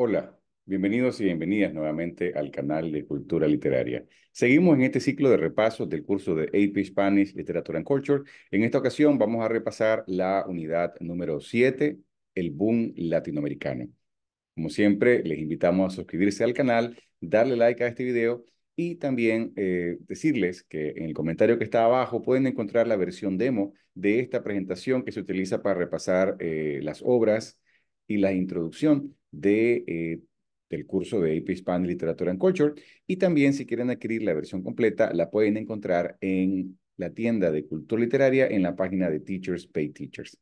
Hola, bienvenidos y bienvenidas nuevamente al canal de Cultura Literaria. Seguimos en este ciclo de repasos del curso de AP Spanish Literature and Culture. En esta ocasión vamos a repasar la unidad número 7, el boom latinoamericano. Como siempre, les invitamos a suscribirse al canal, darle like a este video y también eh, decirles que en el comentario que está abajo pueden encontrar la versión demo de esta presentación que se utiliza para repasar eh, las obras y la introducción de, eh, del curso de AP Hispanic Literature and Culture. Y también, si quieren adquirir la versión completa, la pueden encontrar en la tienda de cultura literaria en la página de Teachers Pay Teachers.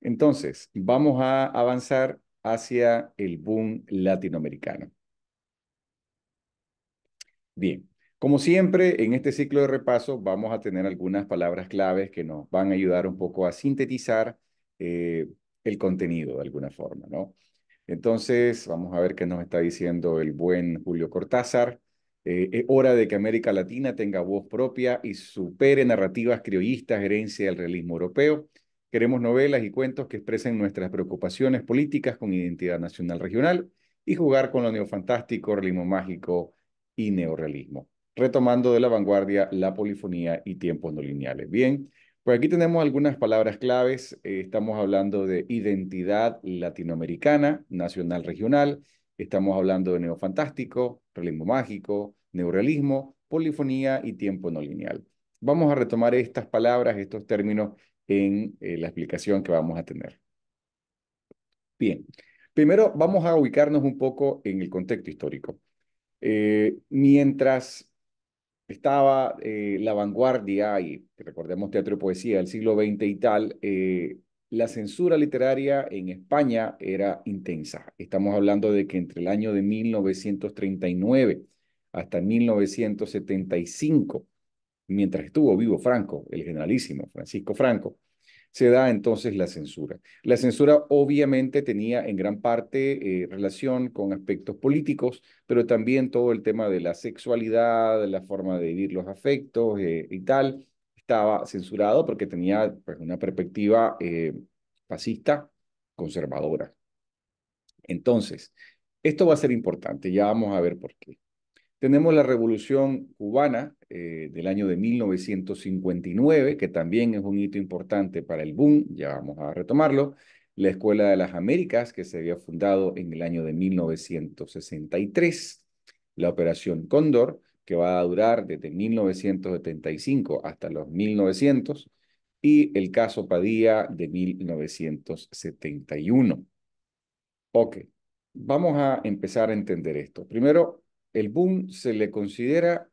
Entonces, vamos a avanzar hacia el boom latinoamericano. Bien, como siempre, en este ciclo de repaso vamos a tener algunas palabras claves que nos van a ayudar un poco a sintetizar eh, el contenido de alguna forma, ¿no? Entonces, vamos a ver qué nos está diciendo el buen Julio Cortázar. Eh, es hora de que América Latina tenga voz propia y supere narrativas criollistas, herencia del realismo europeo. Queremos novelas y cuentos que expresen nuestras preocupaciones políticas con identidad nacional regional y jugar con lo neofantástico, realismo mágico y neorrealismo. Retomando de la vanguardia la polifonía y tiempos no lineales. Bien, pues aquí tenemos algunas palabras claves. Eh, estamos hablando de identidad latinoamericana, nacional, regional. Estamos hablando de neofantástico, realismo mágico, neorealismo, polifonía y tiempo no lineal. Vamos a retomar estas palabras, estos términos en eh, la explicación que vamos a tener. Bien, primero vamos a ubicarnos un poco en el contexto histórico. Eh, mientras estaba eh, la vanguardia, y recordemos teatro y poesía del siglo XX y tal, eh, la censura literaria en España era intensa. Estamos hablando de que entre el año de 1939 hasta 1975, mientras estuvo vivo Franco, el generalísimo Francisco Franco, se da entonces la censura. La censura obviamente tenía en gran parte eh, relación con aspectos políticos, pero también todo el tema de la sexualidad, la forma de vivir los afectos eh, y tal, estaba censurado porque tenía pues, una perspectiva eh, fascista, conservadora. Entonces, esto va a ser importante, ya vamos a ver por qué. Tenemos la Revolución Cubana eh, del año de 1959, que también es un hito importante para el boom, ya vamos a retomarlo. La Escuela de las Américas, que se había fundado en el año de 1963. La Operación Cóndor, que va a durar desde 1975 hasta los 1900. Y el caso Padilla de 1971. Ok, vamos a empezar a entender esto. Primero, el boom se le considera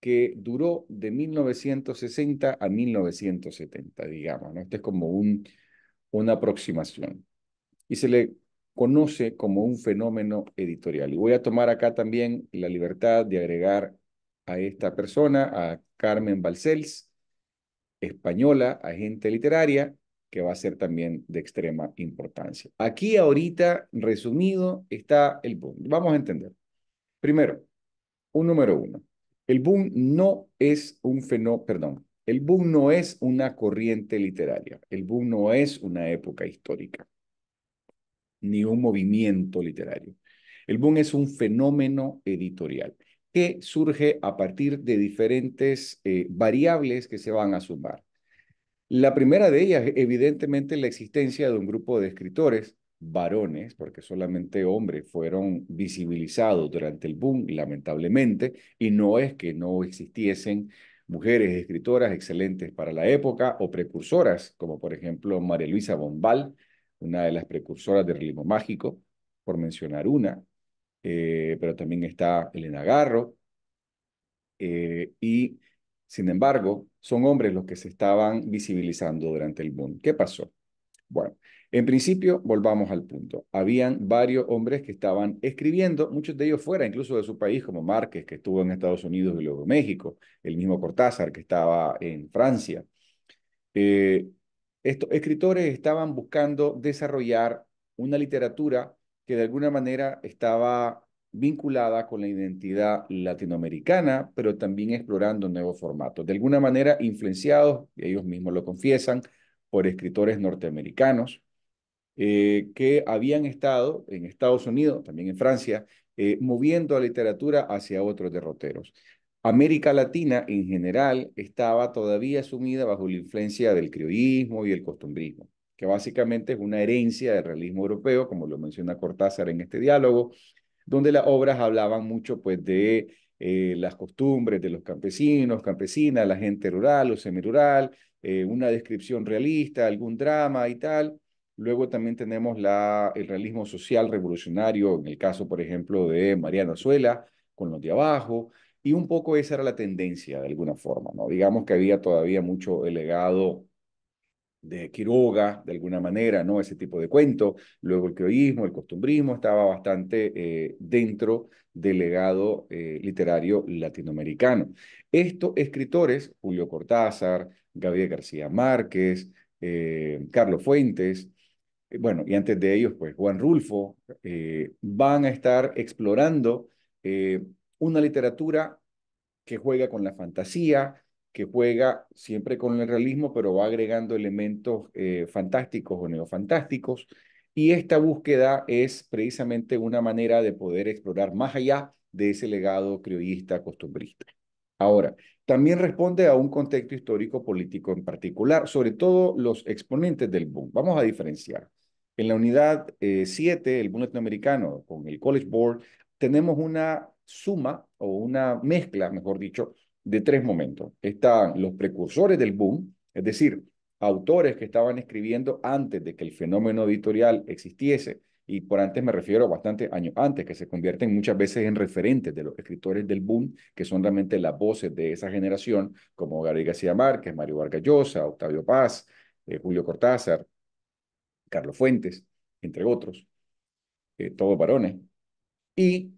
que duró de 1960 a 1970, digamos. ¿no? Este es como una aproximación. Y se le conoce como un fenómeno editorial. Y voy a tomar acá también la libertad de agregar a esta persona, a Carmen Balcells, española, agente literaria, que va a ser también de extrema importancia. Aquí ahorita, resumido, está el boom. Vamos a entender. Primero, un número uno, el boom no es un fenómeno, perdón, el boom no es una corriente literaria, el boom no es una época histórica, ni un movimiento literario. El boom es un fenómeno editorial que surge a partir de diferentes eh, variables que se van a sumar. La primera de ellas, evidentemente, la existencia de un grupo de escritores varones, porque solamente hombres fueron visibilizados durante el boom, lamentablemente, y no es que no existiesen mujeres escritoras excelentes para la época o precursoras, como por ejemplo María Luisa Bombal, una de las precursoras del ritmo mágico, por mencionar una, eh, pero también está Elena Garro, eh, y sin embargo, son hombres los que se estaban visibilizando durante el boom. ¿Qué pasó? Bueno, en principio, volvamos al punto. Habían varios hombres que estaban escribiendo, muchos de ellos fuera incluso de su país, como Márquez, que estuvo en Estados Unidos y luego México, el mismo Cortázar, que estaba en Francia. Eh, estos escritores estaban buscando desarrollar una literatura que de alguna manera estaba vinculada con la identidad latinoamericana, pero también explorando nuevos formatos, de alguna manera influenciados, y ellos mismos lo confiesan, por escritores norteamericanos eh, que habían estado en Estados Unidos, también en Francia, eh, moviendo la literatura hacia otros derroteros. América Latina en general estaba todavía sumida bajo la influencia del criollismo y el costumbrismo, que básicamente es una herencia del realismo europeo, como lo menciona Cortázar en este diálogo, donde las obras hablaban mucho pues, de eh, las costumbres de los campesinos, campesinas, la gente rural o semirural, eh, una descripción realista, algún drama y tal. Luego también tenemos la, el realismo social revolucionario, en el caso, por ejemplo, de Mariano Azuela, con los de abajo, y un poco esa era la tendencia de alguna forma, ¿no? Digamos que había todavía mucho el legado de Quiroga, de alguna manera, ¿no? Ese tipo de cuento. Luego el criollismo, el costumbrismo, estaba bastante eh, dentro del legado eh, literario latinoamericano. Estos escritores, Julio Cortázar, Gabriel García Márquez, eh, Carlos Fuentes, eh, bueno, y antes de ellos, pues Juan Rulfo, eh, van a estar explorando una literatura que juega con la fantasía, que juega siempre con el realismo, pero va agregando elementos fantásticos o neofantásticos. Y esta búsqueda es precisamente una manera de poder explorar más allá de ese legado criollista costumbrista. Ahora, también responde a un contexto histórico político en particular, sobre todo los exponentes del boom. Vamos a diferenciar. En la unidad 7, eh, el boom latinoamericano, con el College Board, tenemos una suma o una mezcla, mejor dicho, de tres momentos. Están los precursores del boom, es decir, autores que estaban escribiendo antes de que el fenómeno editorial existiese y por antes me refiero a bastantes años antes, que se convierten muchas veces en referentes de los escritores del boom, que son realmente las voces de esa generación, como Gary García Márquez, Mario Vargas Octavio Paz, eh, Julio Cortázar, Carlos Fuentes, entre otros, eh, todos varones, y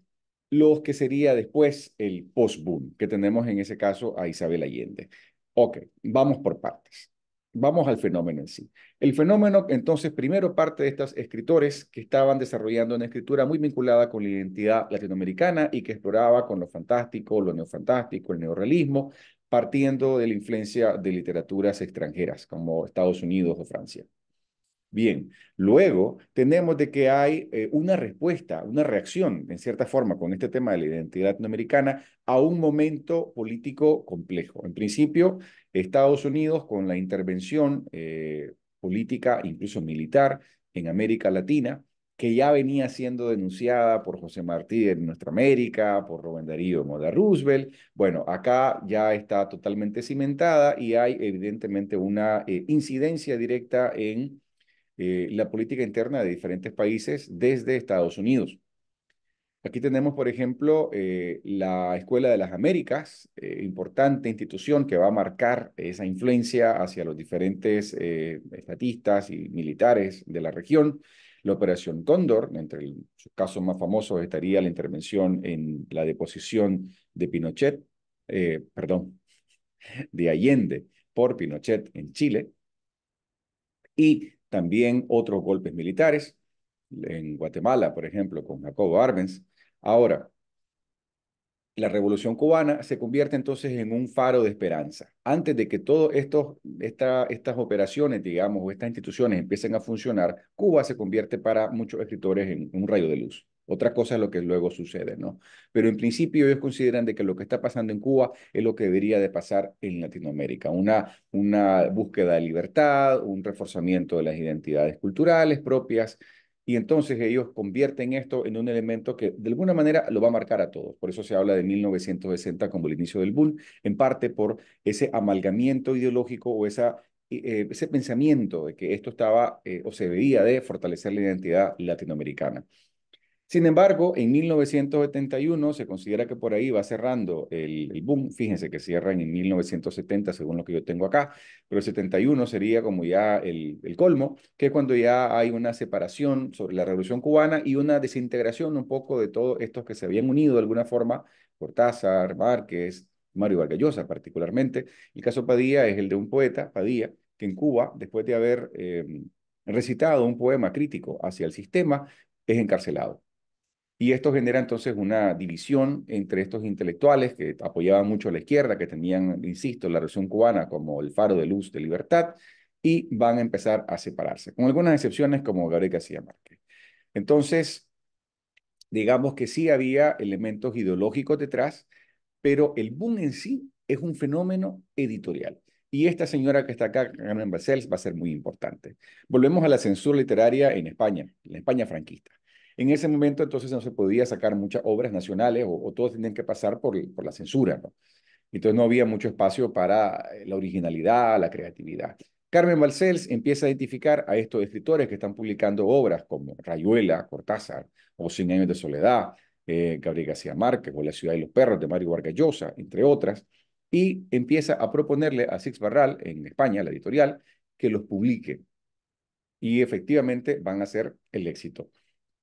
los que sería después el post-boom, que tenemos en ese caso a Isabel Allende. Ok, vamos por partes. Vamos al fenómeno en sí. El fenómeno, entonces, primero parte de estos escritores que estaban desarrollando una escritura muy vinculada con la identidad latinoamericana y que exploraba con lo fantástico, lo neofantástico, el neorrealismo, partiendo de la influencia de literaturas extranjeras como Estados Unidos o Francia. Bien, luego tenemos de que hay eh, una respuesta, una reacción, en cierta forma, con este tema de la identidad latinoamericana a un momento político complejo. En principio, Estados Unidos, con la intervención eh, política, incluso militar, en América Latina, que ya venía siendo denunciada por José Martí en Nuestra América, por Rubén Darío Moda Roosevelt. Bueno, acá ya está totalmente cimentada y hay evidentemente una eh, incidencia directa en eh, la política interna de diferentes países desde Estados Unidos. Aquí tenemos, por ejemplo, eh, la Escuela de las Américas, eh, importante institución que va a marcar esa influencia hacia los diferentes estatistas y militares de la región. La Operación Cóndor, entre el, sus casos más famosos estaría la intervención en la deposición de Pinochet, perdón, de Allende por Pinochet en Chile. Y también otros golpes militares, en Guatemala, por ejemplo, con Jacobo Arbenz. Ahora, la revolución cubana se convierte entonces en un faro de esperanza. Antes de que todas esta, estas operaciones, digamos, o estas instituciones empiecen a funcionar, Cuba se convierte para muchos escritores en un rayo de luz. Otra cosa es lo que luego sucede, ¿no? Pero en principio ellos consideran de que lo que está pasando en Cuba es lo que debería de pasar en Latinoamérica, una, una búsqueda de libertad, un reforzamiento de las identidades culturales propias, y entonces ellos convierten esto en un elemento que de alguna manera lo va a marcar a todos. Por eso se habla de 1960 como el inicio del boom, en parte por ese amalgamiento ideológico o eh, eh, ese pensamiento de que esto estaba eh, o se veía de fortalecer la identidad latinoamericana. Sin embargo, en 1971 se considera que por ahí va cerrando el, boom. Fíjense que cierran en 1970, según lo que yo tengo acá, pero el 71 sería como ya el, colmo, que es cuando ya hay una separación sobre la Revolución Cubana y una desintegración un poco de todos estos que se habían unido de alguna forma, Cortázar, Márquez, Mario Vargallosa particularmente. El caso Padilla es el de un poeta, Padilla, que en Cuba, después de haber eh, recitado un poema crítico hacia el sistema, es encarcelado. Y esto genera entonces una división entre estos intelectuales que apoyaban mucho a la izquierda, que tenían, insisto, la revolución cubana como el faro de luz de libertad, y van a empezar a separarse, con algunas excepciones como Gabriel García Márquez. Entonces, digamos que sí había elementos ideológicos detrás, pero el boom en sí es un fenómeno editorial. Y esta señora que está acá, Carmen Barcel va a ser muy importante. Volvemos a la censura literaria en España, en la España franquista. En ese momento entonces no se podía sacar muchas obras nacionales o, todos tenían que pasar por, la censura, ¿no? Entonces no había mucho espacio para eh, la originalidad, la creatividad. Carmen Balcells empieza a identificar a estos escritores que están publicando obras como Rayuela, Cortázar o Cien años de soledad, eh, Gabriel García Márquez o La ciudad de los perros de Mario Vargas Llosa, entre otras, y empieza a proponerle a Six Barral en España, la editorial, que los publique. Y efectivamente van a ser el éxito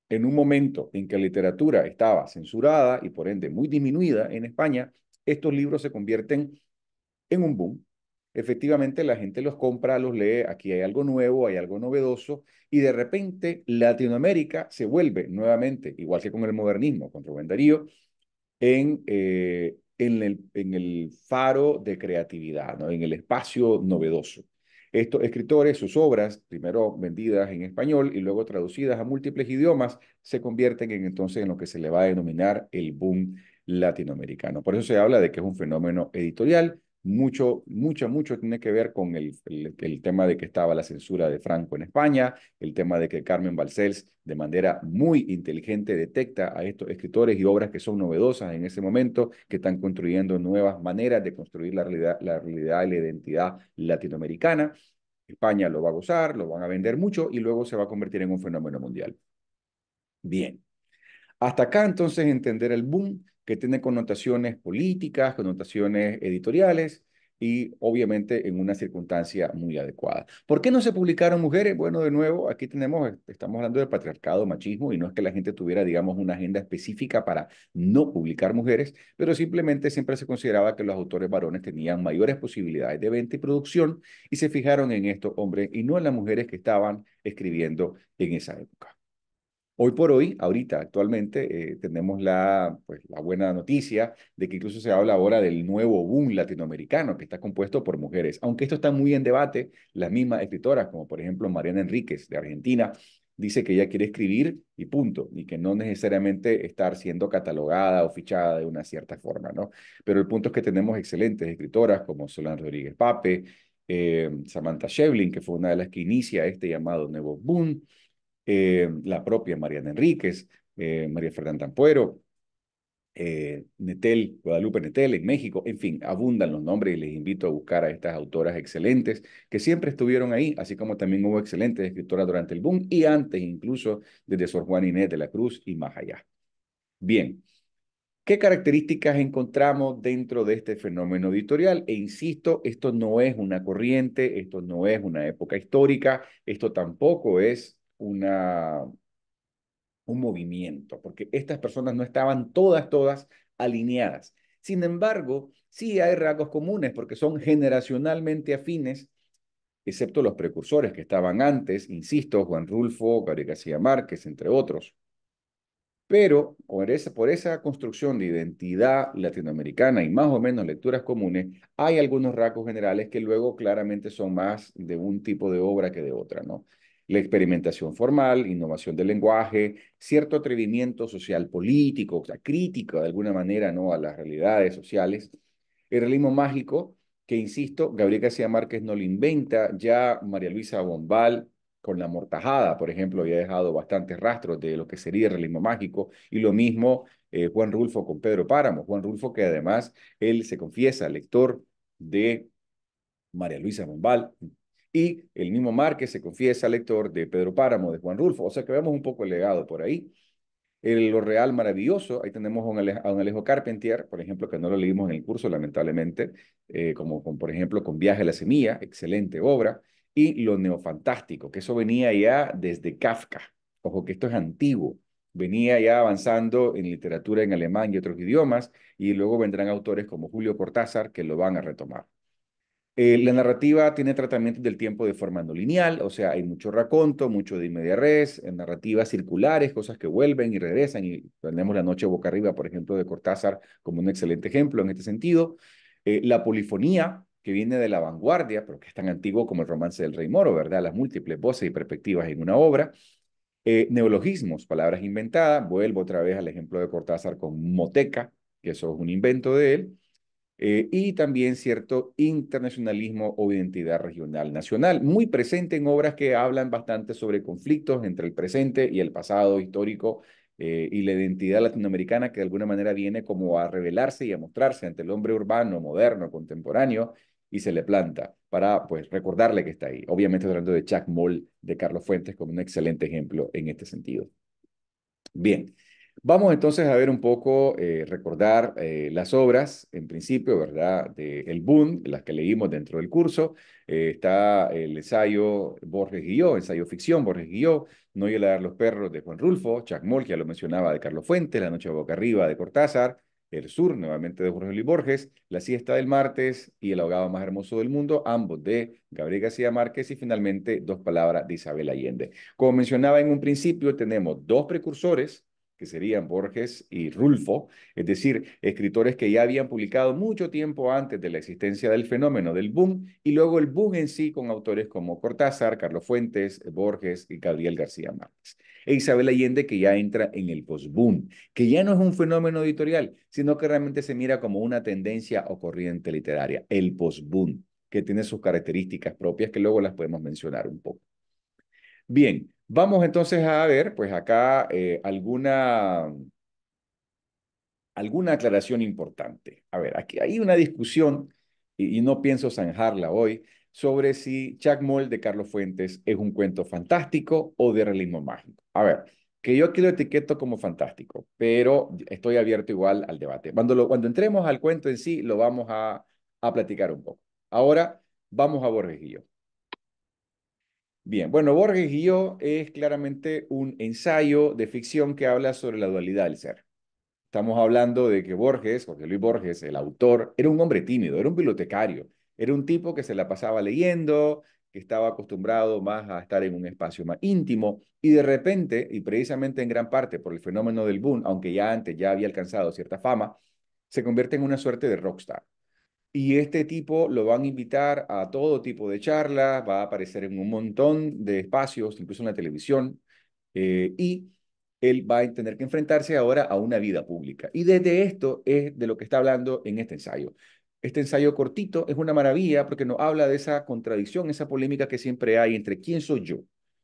en un momento en que la literatura estaba censurada y por ende muy disminuida en España, estos libros se convierten en un boom. Efectivamente, la gente los compra, los lee, aquí hay algo nuevo, hay algo novedoso, y de repente Latinoamérica se vuelve nuevamente, igual que con el modernismo, con Rubén Darío, en, eh, el, faro de creatividad, en el espacio novedoso estos escritores, sus obras, primero vendidas en español y luego traducidas a múltiples idiomas, se convierten en entonces en lo que se le va a denominar el boom latinoamericano. Por eso se habla de que es un fenómeno editorial mucho, mucho, mucho tiene que ver con el, tema de que estaba la censura de Franco en España, el tema de que Carmen Balcells de manera muy inteligente detecta a estos escritores y obras que son novedosas en ese momento, que están construyendo nuevas maneras de construir la realidad, la realidad y la identidad latinoamericana. España lo va a gozar, lo van a vender mucho y luego se va a convertir en un fenómeno mundial. Bien, hasta acá entonces entender el boom que tiene connotaciones políticas, connotaciones editoriales y obviamente en una circunstancia muy adecuada. ¿Por qué no se publicaron mujeres? Bueno, de nuevo, aquí tenemos, eh, estamos hablando de patriarcado, machismo, y no es que la gente tuviera, digamos, una agenda específica para no publicar mujeres, pero simplemente siempre se consideraba que los autores varones tenían mayores posibilidades de venta y producción, y se fijaron en estos hombres y no en las mujeres que estaban escribiendo en esa época. Hoy por hoy, ahorita, actualmente, eh, tenemos pues, la, buena noticia de que incluso se habla ahora del nuevo boom latinoamericano que está compuesto por mujeres. Aunque esto está muy en debate, las mismas escritoras, como por ejemplo Mariana Enríquez de Argentina, dice que ella quiere escribir y punto, y que no necesariamente estar siendo catalogada o fichada de una cierta forma, ¿no? Pero el punto es que tenemos excelentes escritoras como Solán Rodríguez Pape, eh, Samantha Shevlin, que fue una de las que inicia este llamado nuevo boom, eh, la propia Mariana Enríquez, eh, María Fernanda Ampuero, eh, Guadalupe Netel en México, en fin, abundan los nombres y les invito a buscar a estas autoras excelentes que siempre estuvieron ahí, así como también hubo excelentes escritoras durante el boom y antes incluso desde Sor Juan Inés de la Cruz y más allá. Bien, ¿qué características encontramos dentro de este fenómeno editorial? E insisto, esto no es una corriente, esto no es una época histórica, esto tampoco es una, un movimiento, porque estas personas no estaban todas, todas alineadas. Sin embargo, sí hay rasgos comunes porque son generacionalmente afines, excepto los precursores que estaban antes, insisto, Juan Rulfo, Gabriel García Márquez, entre otros. Pero por esa, por esa construcción de identidad latinoamericana y más o menos lecturas comunes, hay algunos rasgos generales que luego claramente son más de un tipo de obra que de otra, ¿no? la experimentación formal, innovación del lenguaje, cierto atrevimiento social político, o sea, crítica de alguna manera ¿no? a las realidades sociales, el realismo mágico, que insisto, Gabriel García Márquez no lo inventa, ya María Luisa Bombal con la mortajada, por ejemplo, había dejado bastantes rastros de lo que sería el realismo mágico, y lo mismo eh, Juan Rulfo con Pedro Páramo, Juan Rulfo que además él se confiesa lector de María Luisa Bombal, y el mismo Márquez se confiesa lector de Pedro Páramo, de Juan Rulfo, o sea que vemos un poco el legado por ahí. El lo real maravilloso, ahí tenemos a un, Alejo, Carpentier, por ejemplo, que no lo leímos en el curso, lamentablemente, eh, como por ejemplo con Viaje a la Semilla, excelente obra, y lo neofantástico, que eso venía ya desde Kafka, ojo que esto es antiguo, venía ya avanzando en literatura en alemán y otros idiomas, y luego vendrán autores como Julio Cortázar que lo van a retomar. Eh, la narrativa tiene tratamientos del tiempo de forma no lineal, o sea, hay mucho raconto, mucho de media res, eh, narrativas circulares, cosas que vuelven y regresan, y tenemos La Noche Boca Arriba, por ejemplo, de Cortázar, como un excelente ejemplo en este sentido. Eh, la polifonía, que viene de la vanguardia, pero que es tan antiguo como el romance del Rey Moro, ¿verdad? Las múltiples voces y perspectivas en una obra. neologismos, palabras inventadas, vuelvo otra vez al ejemplo de Cortázar con moteca, que eso es un invento de él. Eh, y también cierto internacionalismo o identidad regional nacional, muy presente en obras que hablan bastante sobre conflictos entre el presente y el pasado histórico eh, y la identidad latinoamericana que de alguna manera viene como a revelarse y a mostrarse ante el hombre urbano, moderno, contemporáneo y se le planta para pues recordarle que está ahí. Obviamente hablando de Chuck Moll, de Carlos Fuentes como un excelente ejemplo en este sentido. Bien, Vamos entonces a ver un poco, eh, recordar eh, las obras, en principio, ¿verdad? De El Boom, las que leímos dentro del curso. Eh, está el ensayo Borges y ensayo ficción Borges y No a dar los perros de Juan Rulfo, Chacmol, que ya lo mencionaba, de Carlos Fuentes, La noche boca arriba de Cortázar, El Sur, nuevamente de Jorge Luis Borges, La siesta del martes y El ahogado más hermoso del mundo, ambos de Gabriel García Márquez y finalmente Dos palabras de Isabel Allende. Como mencionaba en un principio, tenemos dos precursores que serían Borges y Rulfo, es decir, escritores que ya habían publicado mucho tiempo antes de la existencia del fenómeno del boom y luego el boom en sí con autores como Cortázar, Carlos Fuentes, Borges y Gabriel García Márquez. E Isabel Allende que ya entra en el post-boom, que ya no es un fenómeno editorial, sino que realmente se mira como una tendencia o corriente literaria, el post-boom, que tiene sus características propias que luego las podemos mencionar un poco. Bien, Vamos entonces a ver, pues acá eh, alguna, alguna aclaración importante. A ver, aquí hay una discusión, y, no pienso zanjarla hoy, sobre si Chacmol de Carlos Fuentes es un cuento fantástico o de realismo mágico. A ver, que yo aquí lo etiqueto como fantástico, pero estoy abierto igual al debate. Cuando, cuando entremos al cuento en sí, lo vamos a, platicar un poco. Ahora, vamos a Borges Bien, bueno, Borges y yo es claramente un ensayo de ficción que habla sobre la dualidad del ser. Estamos hablando de que Borges, Jorge Luis Borges, el autor, era un hombre tímido, era un bibliotecario, era un tipo que se la pasaba leyendo, que estaba acostumbrado más a estar en un espacio más íntimo y de repente, y precisamente en gran parte por el fenómeno del boom, aunque ya antes ya había alcanzado cierta fama, se convierte en una suerte de rockstar. Y este tipo lo van a invitar a todo tipo de charlas, va a aparecer en un montón de espacios, incluso en la televisión, eh, y él va a tener que enfrentarse ahora a una vida pública. Y desde esto es de lo que está hablando en este ensayo. Este ensayo cortito es una maravilla porque nos habla de esa contradicción, esa polémica que siempre hay entre quién soy yo.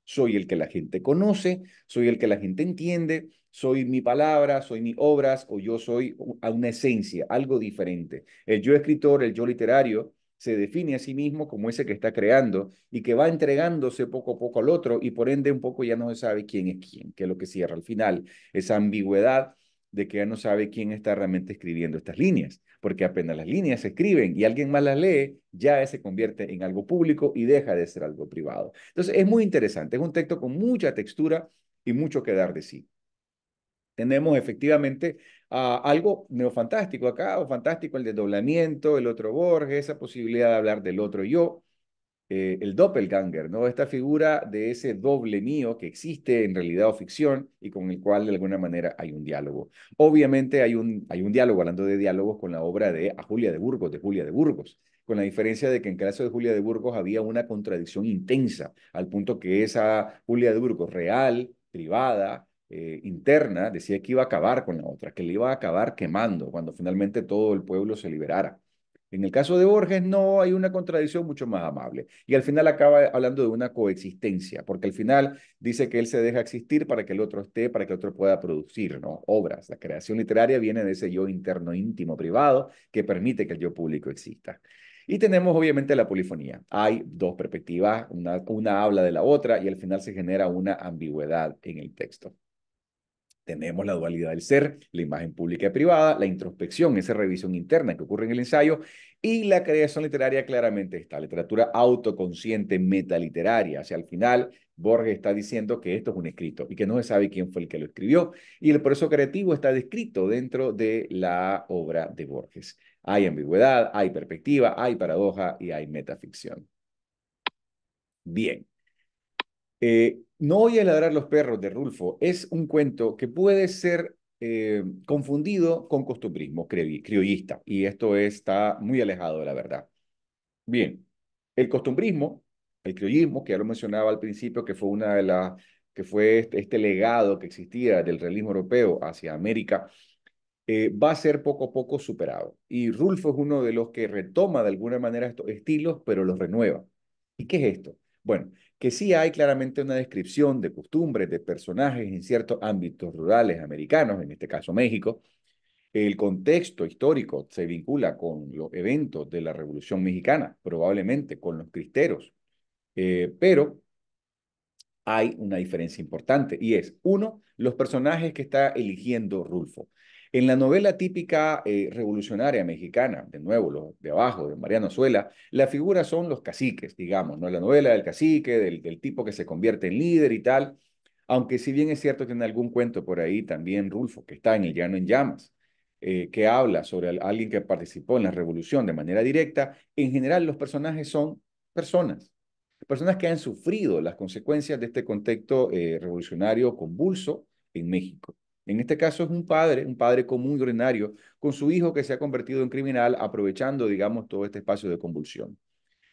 Soy el que la gente conoce, soy el que la gente entiende, soy mi palabra, soy mi obras o yo soy una esencia, algo diferente. El yo escritor, el yo literario, se define a sí mismo como ese que está creando y que va entregándose poco a poco al otro y por ende un poco ya no se sabe quién es quién, que es lo que cierra al final, esa ambigüedad de que ya no sabe quién está realmente escribiendo estas líneas, porque apenas las líneas se escriben y alguien más las lee, ya se convierte en algo público y deja de ser algo privado. Entonces es muy interesante, es un texto con mucha textura y mucho que dar de sí. Tenemos efectivamente ah, algo neofantástico acá, o fantástico el desdoblamiento, el otro Borges, esa posibilidad de hablar del otro yo, eh, el doppelganger, ¿no? Esta figura de ese doble mío que existe en realidad o ficción y con el cual de alguna manera hay un diálogo. Obviamente hay un, hay un diálogo, hablando de diálogos, con la obra de Julia de Burgos, de Julia de Burgos con la diferencia de que en caso de Julia de Burgos había una contradicción intensa, al punto que esa Julia de Burgos real, privada, eh, interna decía que iba a acabar con la otra, que le iba a acabar quemando cuando finalmente todo el pueblo se liberara. En el caso de Borges no hay una contradicción mucho más amable. Y al final acaba hablando de una coexistencia, porque al final dice que él se deja existir para que el otro esté, para que el otro pueda producir ¿no? obras. La creación literaria viene de ese yo interno, íntimo, privado, que permite que el yo público exista. Y tenemos obviamente la polifonía. Hay dos perspectivas, una habla de la otra y al final se genera una ambigüedad en el texto. Tenemos la dualidad del ser, la imagen pública y privada, la introspección, esa revisión interna que ocurre en el ensayo, y la creación literaria claramente está, literatura autoconsciente, metaliteraria. Hacia el final, Borges está diciendo que esto es un escrito y que no se sabe quién fue el que lo escribió, y el proceso creativo está descrito dentro de la obra de Borges. Hay ambigüedad, hay perspectiva, hay paradoja y hay metaficción. Bien. Eh, no voy a ladrar los perros de Rulfo es un cuento que puede ser eh, confundido con costumbrismo criollista, y esto está muy alejado de la verdad. Bien, el costumbrismo, el criollismo, que ya lo mencionaba al principio, que fue una de las que fue este, este legado que existía del realismo europeo hacia América, eh, va a ser poco a poco superado. Y Rulfo es uno de los que retoma de alguna manera estos estilos, pero los renueva. ¿Y qué es esto? Bueno, que sí hay claramente una descripción de costumbres, de personajes en ciertos ámbitos rurales americanos, en este caso México. El contexto histórico se vincula con los eventos de la Revolución Mexicana, probablemente con los cristeros, eh, pero hay una diferencia importante y es, uno, los personajes que está eligiendo Rulfo. En la novela típica eh, revolucionaria mexicana, de nuevo, los de abajo, de Mariano Azuela, la figura son los caciques, digamos, ¿no? La novela del cacique, del, tipo que se convierte en líder y tal, aunque si bien es cierto que en algún cuento por ahí también Rulfo, que está en el llano en llamas, eh, que habla sobre alguien que participó en la revolución de manera directa, en general los personajes son personas, personas que han sufrido las consecuencias de este contexto eh, revolucionario convulso en México. En este caso es un padre, un padre común y ordinario, con su hijo que se ha convertido en criminal, aprovechando, digamos, todo este espacio de convulsión.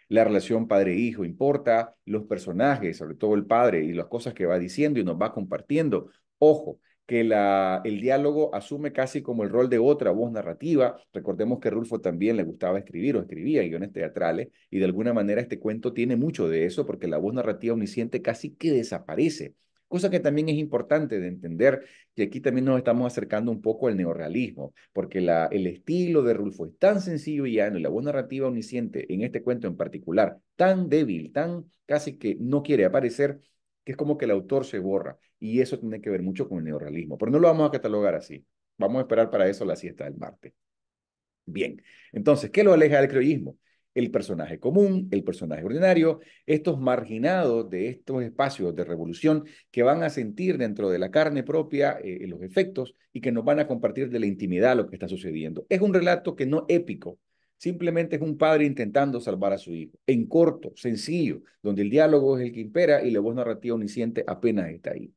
La relación padre-hijo importa, los personajes, sobre todo el padre y las cosas que va diciendo y nos va compartiendo. Ojo, que el diálogo asume casi como el rol de otra voz narrativa. Recordemos que Rulfo también le gustaba escribir o escribía guiones teatrales y de alguna manera este cuento tiene mucho de eso porque la voz narrativa omnisciente casi que desaparece cosa que también es importante de entender, que aquí también nos estamos acercando un poco al neorrealismo, porque el estilo de Rulfo es tan sencillo y llano, y la voz narrativa omnisciente en este cuento en particular, tan débil, tan casi que no quiere aparecer, que es como que el autor se borra, y eso tiene que ver mucho con el neorrealismo, pero no lo vamos a catalogar así, vamos a esperar para eso la siesta del martes. Bien, entonces, ¿qué lo aleja del creoísmo? el personaje común, el personaje ordinario, estos marginados de estos espacios de revolución que van a sentir dentro de la carne propia eh, eh, los efectos y que nos van a compartir de la intimidad lo que está sucediendo. Es un relato que no épico, simplemente es un padre intentando salvar a su hijo, en corto, sencillo, donde el diálogo es el que impera y la voz narrativa uniciente apenas está ahí.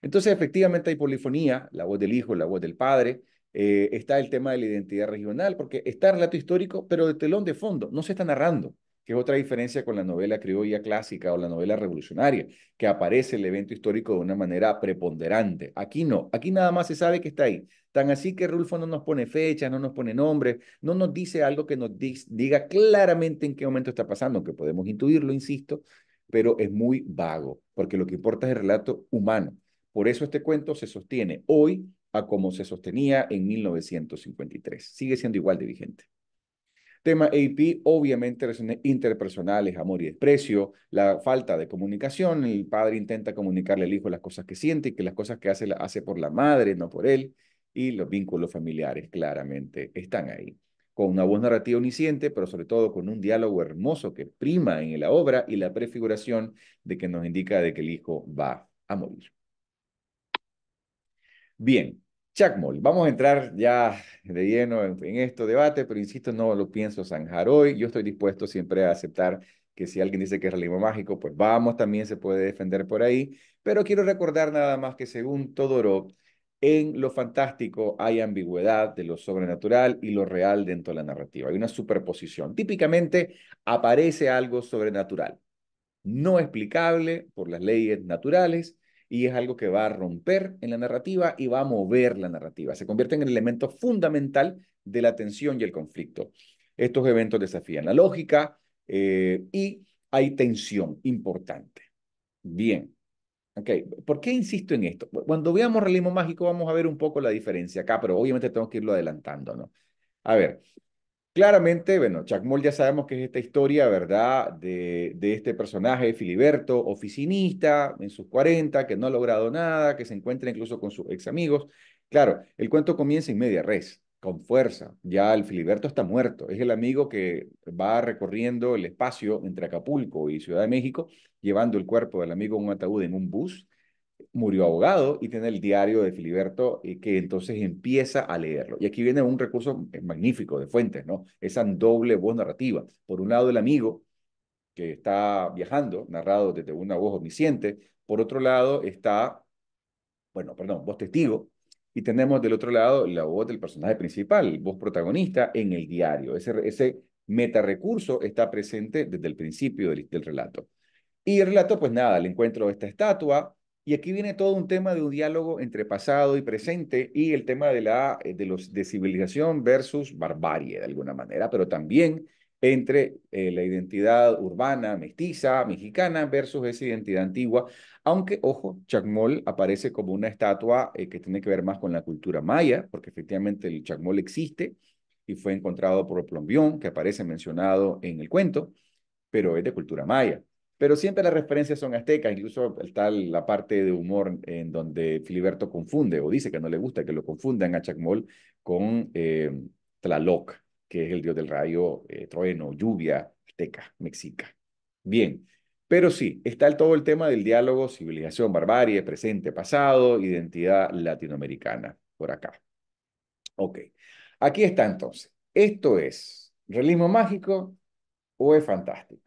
Entonces, efectivamente hay polifonía, la voz del hijo, la voz del padre, eh, está el tema de la identidad regional, porque está el relato histórico, pero de telón de fondo, no se está narrando, que es otra diferencia con la novela criolla clásica o la novela revolucionaria, que aparece el evento histórico de una manera preponderante. Aquí no, aquí nada más se sabe que está ahí. Tan así que Rulfo no nos pone fechas, no nos pone nombres, no nos dice algo que nos diga claramente en qué momento está pasando, aunque podemos intuirlo, insisto, pero es muy vago, porque lo que importa es el relato humano. Por eso este cuento se sostiene hoy a como se sostenía en 1953. Sigue siendo igual de vigente. Tema AP, obviamente relaciones interpersonales, amor y desprecio, la falta de comunicación, el padre intenta comunicarle al hijo las cosas que siente y que las cosas que hace las hace por la madre, no por él, y los vínculos familiares claramente están ahí. Con una voz narrativa uniciente, pero sobre todo con un diálogo hermoso que prima en la obra y la prefiguración de que nos indica de que el hijo va a morir. Bien, Chacmol, vamos a entrar ya de lleno en, este debate, pero insisto, no lo pienso zanjar hoy. Yo estoy dispuesto siempre a aceptar que si alguien dice que es realismo mágico, pues vamos, también se puede defender por ahí. Pero quiero recordar nada más que según Todorov, en lo fantástico hay ambigüedad de lo sobrenatural y lo real dentro de la narrativa. Hay una superposición. Típicamente aparece algo sobrenatural, no explicable por las leyes naturales, y es algo que va a romper en la narrativa y va a mover la narrativa. Se convierte en el elemento fundamental de la tensión y el conflicto. Estos eventos desafían la lógica eh, y hay tensión importante. Bien. Ok, ¿por qué insisto en esto? Cuando veamos realismo mágico vamos a ver un poco la diferencia acá, pero obviamente tenemos que irlo adelantando, ¿no? A ver, Claramente, bueno, Chacmol ya sabemos que es esta historia, ¿verdad?, de, este personaje, Filiberto, oficinista, en sus 40, que no ha logrado nada, que se encuentra incluso con sus ex amigos. Claro, el cuento comienza en media res, con fuerza. Ya el Filiberto está muerto. Es el amigo que va recorriendo el espacio entre Acapulco y Ciudad de México, llevando el cuerpo del amigo en un ataúd en un bus murió abogado y tiene el diario de Filiberto eh, que entonces empieza a leerlo. Y aquí viene un recurso eh, magnífico de fuentes, ¿no? Esa doble voz narrativa. Por un lado el amigo que está viajando, narrado desde una voz omnisciente. Por otro lado está, bueno, perdón, voz testigo. Y tenemos del otro lado la voz del personaje principal, voz protagonista en el diario. Ese, ese recurso está presente desde el principio del, relato. Y el relato, pues nada, le encuentro esta estatua, y aquí viene todo un tema de un diálogo entre pasado y presente y el tema de, la, eh, de, los, de civilización versus barbarie, de alguna manera, pero también entre eh, la identidad urbana, mestiza, mexicana, versus esa identidad antigua. Aunque, ojo, Chacmol aparece como una estatua eh, que tiene que ver más con la cultura maya, porque efectivamente el Chacmol existe y fue encontrado por Plombión, que aparece mencionado en el cuento, pero es de cultura maya pero siempre las referencias son aztecas, incluso está la parte de humor en donde Filiberto confunde o dice que no le gusta que lo confundan a Chacmol con eh, Tlaloc, que es el dios del rayo, eh, trueno, lluvia, azteca, mexica. Bien, pero sí, está todo el tema del diálogo, civilización, barbarie, presente, pasado, identidad latinoamericana, por acá. Ok, aquí está entonces. Esto es realismo mágico o es fantástico.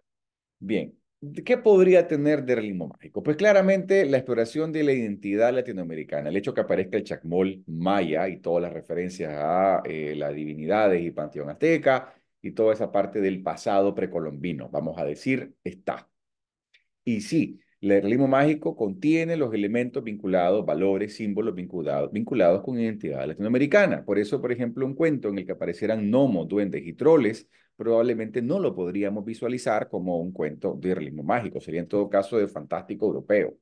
Bien, ¿Qué podría tener de realismo mágico? Pues claramente la exploración de la identidad latinoamericana, el hecho que aparezca el chacmol maya y todas las referencias a eh, las divinidades y panteón azteca y toda esa parte del pasado precolombino, vamos a decir, está. Y sí, el realismo mágico contiene los elementos vinculados, valores, símbolos vinculados, vinculados con identidad latinoamericana. Por eso, por ejemplo, un cuento en el que aparecieran gnomos, duendes y troles probablemente no lo podríamos visualizar como un cuento de realismo mágico, sería en todo caso de fantástico europeo,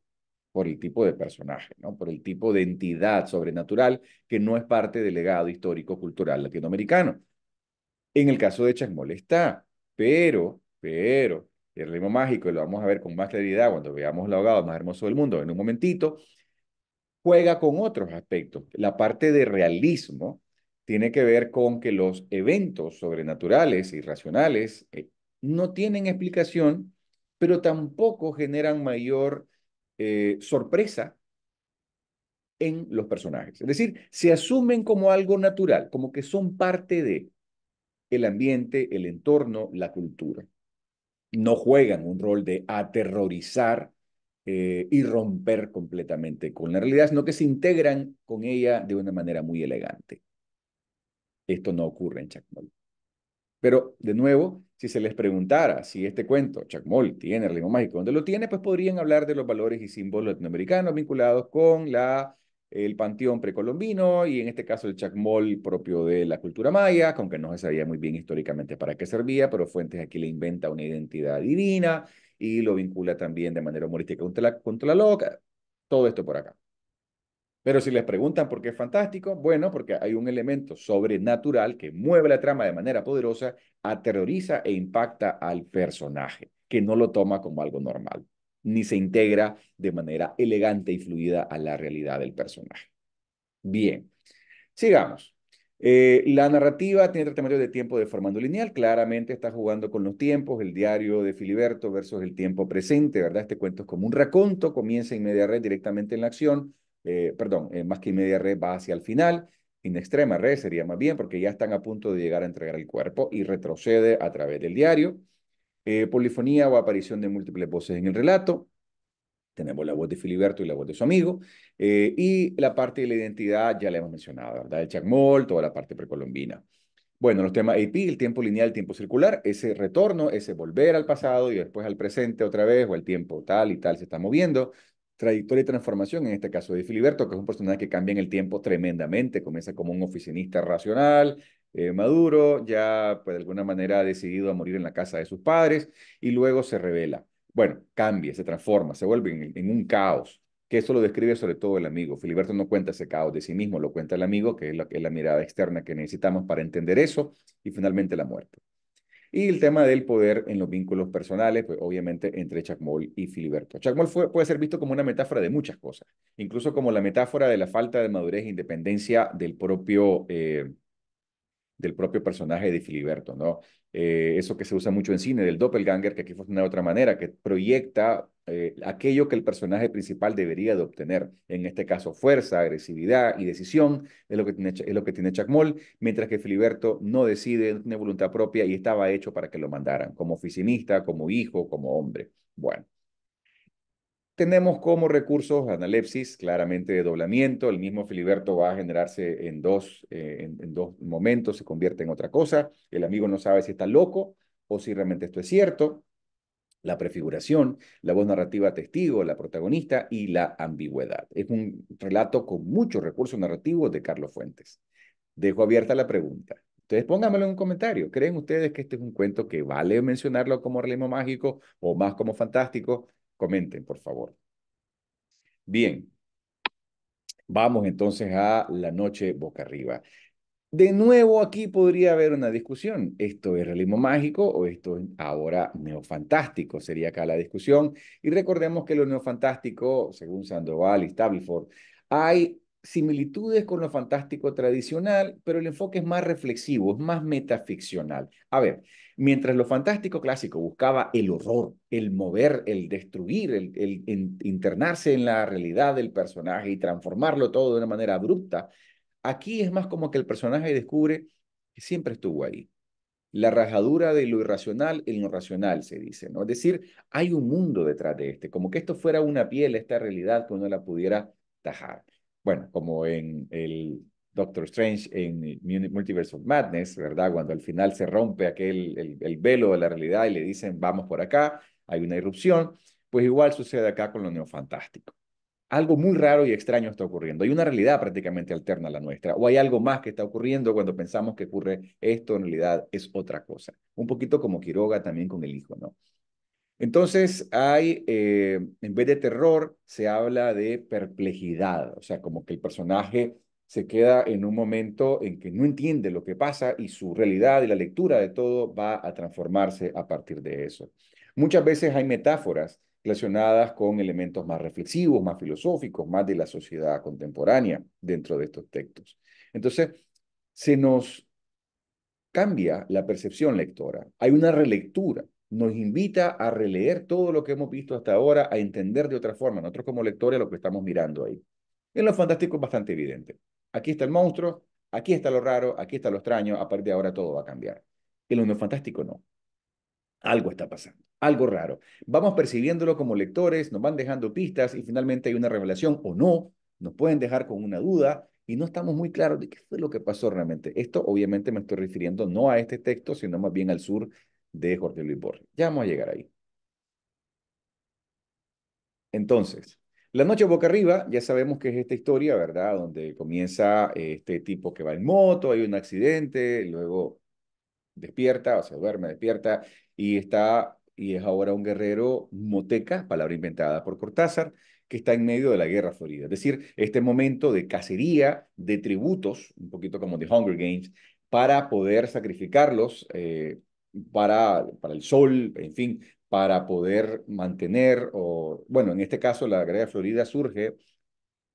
por el tipo de personaje, ¿no? por el tipo de entidad sobrenatural que no es parte del legado histórico-cultural latinoamericano. En el caso de Chasmol está, pero, pero, el realismo mágico, y lo vamos a ver con más claridad cuando veamos el abogado más hermoso del mundo en un momentito, juega con otros aspectos. La parte de realismo tiene que ver con que los eventos sobrenaturales, irracionales, racionales eh, no tienen explicación, pero tampoco generan mayor eh, sorpresa en los personajes. Es decir, se asumen como algo natural, como que son parte de el ambiente, el entorno, la cultura. No juegan un rol de aterrorizar eh, y romper completamente con la realidad, sino que se integran con ella de una manera muy elegante. Esto no ocurre en Chacmol. Pero, de nuevo, si se les preguntara si este cuento, Chacmol, tiene el ritmo mágico, ¿dónde lo tiene? Pues podrían hablar de los valores y símbolos latinoamericanos vinculados con la, el panteón precolombino y, en este caso, el Chacmol propio de la cultura maya, aunque no se sabía muy bien históricamente para qué servía, pero Fuentes aquí le inventa una identidad divina y lo vincula también de manera humorística contra la, la loca. Todo esto por acá. Pero si les preguntan por qué es fantástico, bueno, porque hay un elemento sobrenatural que mueve la trama de manera poderosa, aterroriza e impacta al personaje, que no lo toma como algo normal, ni se integra de manera elegante y fluida a la realidad del personaje. Bien, sigamos. Eh, la narrativa tiene tratamiento de tiempo de formando lineal, claramente está jugando con los tiempos, el diario de Filiberto versus el tiempo presente, ¿verdad? Este cuento es como un raconto, comienza en media red directamente en la acción, eh, perdón, eh, más que media red va hacia el final, en extrema red sería más bien, porque ya están a punto de llegar a entregar el cuerpo y retrocede a través del diario. Eh, polifonía o aparición de múltiples voces en el relato. Tenemos la voz de Filiberto y la voz de su amigo. y la parte de la identidad ya la hemos mencionado, ¿verdad? El chacmol, toda la parte precolombina. Bueno, los temas AP, el tiempo lineal, el tiempo circular, ese retorno, ese volver al pasado y después al presente otra vez, o el tiempo tal y tal se está moviendo, trayectoria y transformación, en este caso de Filiberto, que es un personaje que cambia en el tiempo tremendamente, comienza como un oficinista racional, eh, maduro, ya pues, de alguna manera ha decidido a morir en la casa de sus padres y luego se revela. Bueno, cambia, se transforma, se vuelve en, un caos, que eso lo describe sobre todo el amigo. Filiberto no cuenta ese caos de sí mismo, lo cuenta el amigo, que es la mirada externa que necesitamos para entender eso, y finalmente la muerte. Y el tema del poder en los vínculos personales, pues obviamente entre Chacmol y Filiberto. Chacmol puede ser visto como una metáfora de muchas cosas, incluso como la metáfora de la falta de madurez e independencia del propio, eh, del propio personaje de Filiberto, ¿no? Eh, eso que se usa mucho en cine, del doppelganger, que aquí funciona de otra manera, que proyecta eh, aquello que el personaje principal debería de obtener. En este caso, fuerza, agresividad y decisión es lo que tiene, es lo que tiene Chacmol, mientras que Filiberto no decide, no tiene voluntad propia y estaba hecho para que lo mandaran, como oficinista, como hijo, como hombre. Bueno. Tenemos como recursos analepsis, claramente de doblamiento, el mismo filiberto va a generarse en dos, eh, en, dos momentos, se convierte en otra cosa, el amigo no sabe si está loco o si realmente esto es cierto, la prefiguración, la voz narrativa testigo, la protagonista y la ambigüedad. Es un relato con muchos recursos narrativos de Carlos Fuentes. Dejo abierta la pregunta. Entonces pónganmelo en un comentario. ¿Creen ustedes que este es un cuento que vale mencionarlo como realismo mágico o más como fantástico? Comenten, por favor. Bien, vamos entonces a la noche boca arriba. De nuevo aquí podría haber una discusión. ¿Esto es realismo mágico o esto es ahora neofantástico? Sería acá la discusión. Y recordemos que lo neofantástico, según Sandoval y Stableford, hay similitudes con lo fantástico tradicional, pero el enfoque es más reflexivo, es más metaficcional. A ver, mientras lo fantástico clásico buscaba el horror, el mover, el destruir, el, internarse en la realidad del personaje y transformarlo todo de una manera abrupta, aquí es más como que el personaje descubre que siempre estuvo ahí. La rajadura de lo irracional el lo racional, se dice, ¿no? Es decir, hay un mundo detrás de este, como que esto fuera una piel, esta realidad que uno la pudiera tajar bueno, como en el Doctor Strange en Multiverse of Madness, ¿verdad? Cuando al final se rompe aquel el, velo de la realidad y le dicen, vamos por acá, hay una irrupción, pues igual sucede acá con lo neofantástico. Algo muy raro y extraño está ocurriendo. Hay una realidad prácticamente alterna a la nuestra, o hay algo más que está ocurriendo cuando pensamos que ocurre esto, en realidad es otra cosa. Un poquito como Quiroga también con el hijo, ¿no? Entonces hay, eh, en vez de terror, se habla de perplejidad, o sea, como que el personaje se queda en un momento en que no entiende lo que pasa y su realidad y la lectura de todo va a transformarse a partir de eso. Muchas veces hay metáforas relacionadas con elementos más reflexivos, más filosóficos, más de la sociedad contemporánea dentro de estos textos. Entonces, se nos cambia la percepción lectora. Hay una relectura nos invita a releer todo lo que hemos visto hasta ahora, a entender de otra forma, nosotros como lectores, lo que estamos mirando ahí. En lo fantástico es bastante evidente. Aquí está el monstruo, aquí está lo raro, aquí está lo extraño, aparte de ahora todo va a cambiar. En lo no fantástico no. Algo está pasando, algo raro. Vamos percibiéndolo como lectores, nos van dejando pistas y finalmente hay una revelación o no, nos pueden dejar con una duda y no estamos muy claros de qué fue lo que pasó realmente. Esto obviamente me estoy refiriendo no a este texto, sino más bien al sur de Jorge Luis Borges. Ya vamos a llegar ahí. Entonces, La Noche Boca Arriba, ya sabemos que es esta historia, ¿verdad? Donde comienza eh, este tipo que va en moto, hay un accidente, luego despierta, o sea, duerme, despierta, y está, y es ahora un guerrero moteca, palabra inventada por Cortázar, que está en medio de la guerra florida. Es decir, este momento de cacería de tributos, un poquito como de Hunger Games, para poder sacrificarlos eh, para, para el sol, en fin, para poder mantener, o bueno, en este caso la Gran Florida surge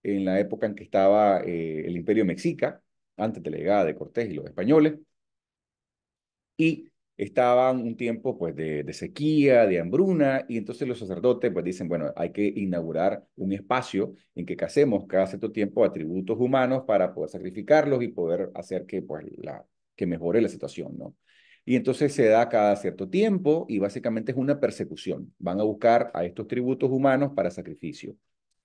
en la época en que estaba eh, el imperio mexica, antes de la llegada de Cortés y los españoles, y estaban un tiempo pues de, sequía, de hambruna, y entonces los sacerdotes pues dicen, bueno, hay que inaugurar un espacio en que casemos cada cierto tiempo atributos humanos para poder sacrificarlos y poder hacer que pues la, que mejore la situación, ¿no? Y entonces se da cada cierto tiempo y básicamente es una persecución. Van a buscar a estos tributos humanos para sacrificio.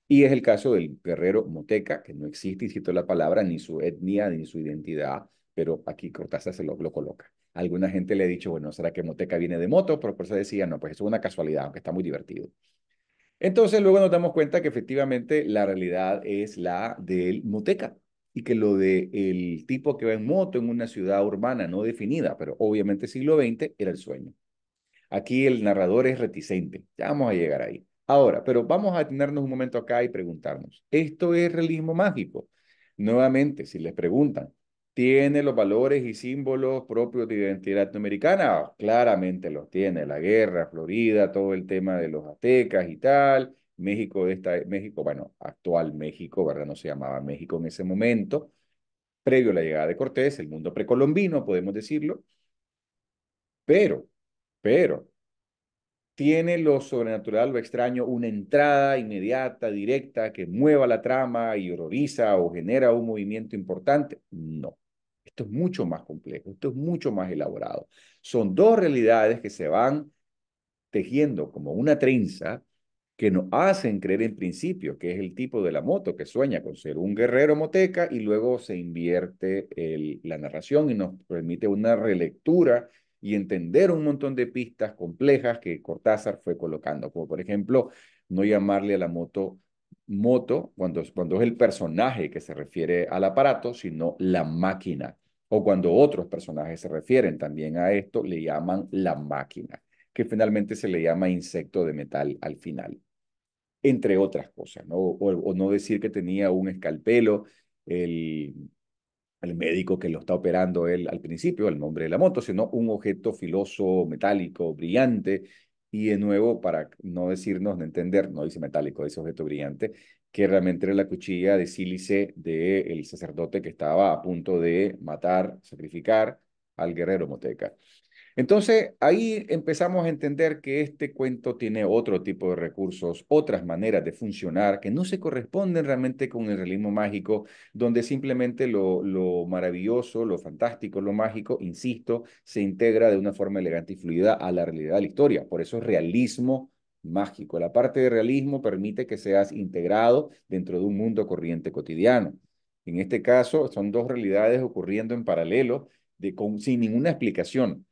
Y es el caso del guerrero moteca, que no existe, insisto la palabra, ni su etnia, ni su identidad, pero aquí Cortázar se lo, coloca. Alguna gente le ha dicho, bueno, ¿será que moteca viene de moto? Pero por eso decía, no, pues eso es una casualidad, aunque está muy divertido. Entonces luego nos damos cuenta que efectivamente la realidad es la del moteca, y que lo de tipo que va en moto en una ciudad urbana no definida, pero obviamente siglo XX era el sueño. Aquí el narrador es reticente, ya vamos a llegar ahí. Ahora, pero vamos a tenernos un momento acá y preguntarnos, ¿esto es realismo mágico? Nuevamente, si les preguntan, ¿tiene los valores y símbolos propios de identidad americana. claramente los tiene, la guerra, Florida, todo el tema de los aztecas y tal, México México, bueno, actual México, ¿verdad? No se llamaba México en ese momento, previo a la llegada de Cortés, el mundo precolombino, podemos decirlo, pero, pero, tiene lo sobrenatural, lo extraño, una entrada inmediata, directa, que mueva la trama y horroriza o genera un movimiento importante. No, esto es mucho más complejo, esto es mucho más elaborado. Son dos realidades que se van tejiendo como una trenza que nos hacen creer en principio que es el tipo de la moto que sueña con ser un guerrero moteca y luego se invierte la narración y nos permite una relectura y entender un montón de pistas complejas que Cortázar fue colocando, como por ejemplo no llamarle a la moto moto cuando, cuando es el personaje que se refiere al aparato, sino la máquina, o cuando otros personajes se refieren también a esto, le llaman la máquina, que finalmente se le llama insecto de metal al final entre otras cosas, ¿no? O, no decir que tenía un escalpelo, el, médico que lo está operando él al principio, el nombre de la moto, sino un objeto filoso, metálico, brillante. Y de nuevo, para no decirnos, no entender, no dice metálico, dice objeto brillante, que realmente era la cuchilla de sílice del el sacerdote que estaba a punto de matar, sacrificar al guerrero moteca. Entonces, ahí empezamos a entender que este cuento tiene otro tipo de recursos, otras maneras de funcionar que no se corresponden realmente con el realismo mágico, donde simplemente lo, maravilloso, lo fantástico, lo mágico, insisto, se integra de una forma elegante y fluida a la realidad de la historia. Por eso es realismo mágico. La parte de realismo permite que seas integrado dentro de un mundo corriente cotidiano. En este caso, son dos realidades ocurriendo en paralelo sin ninguna explicación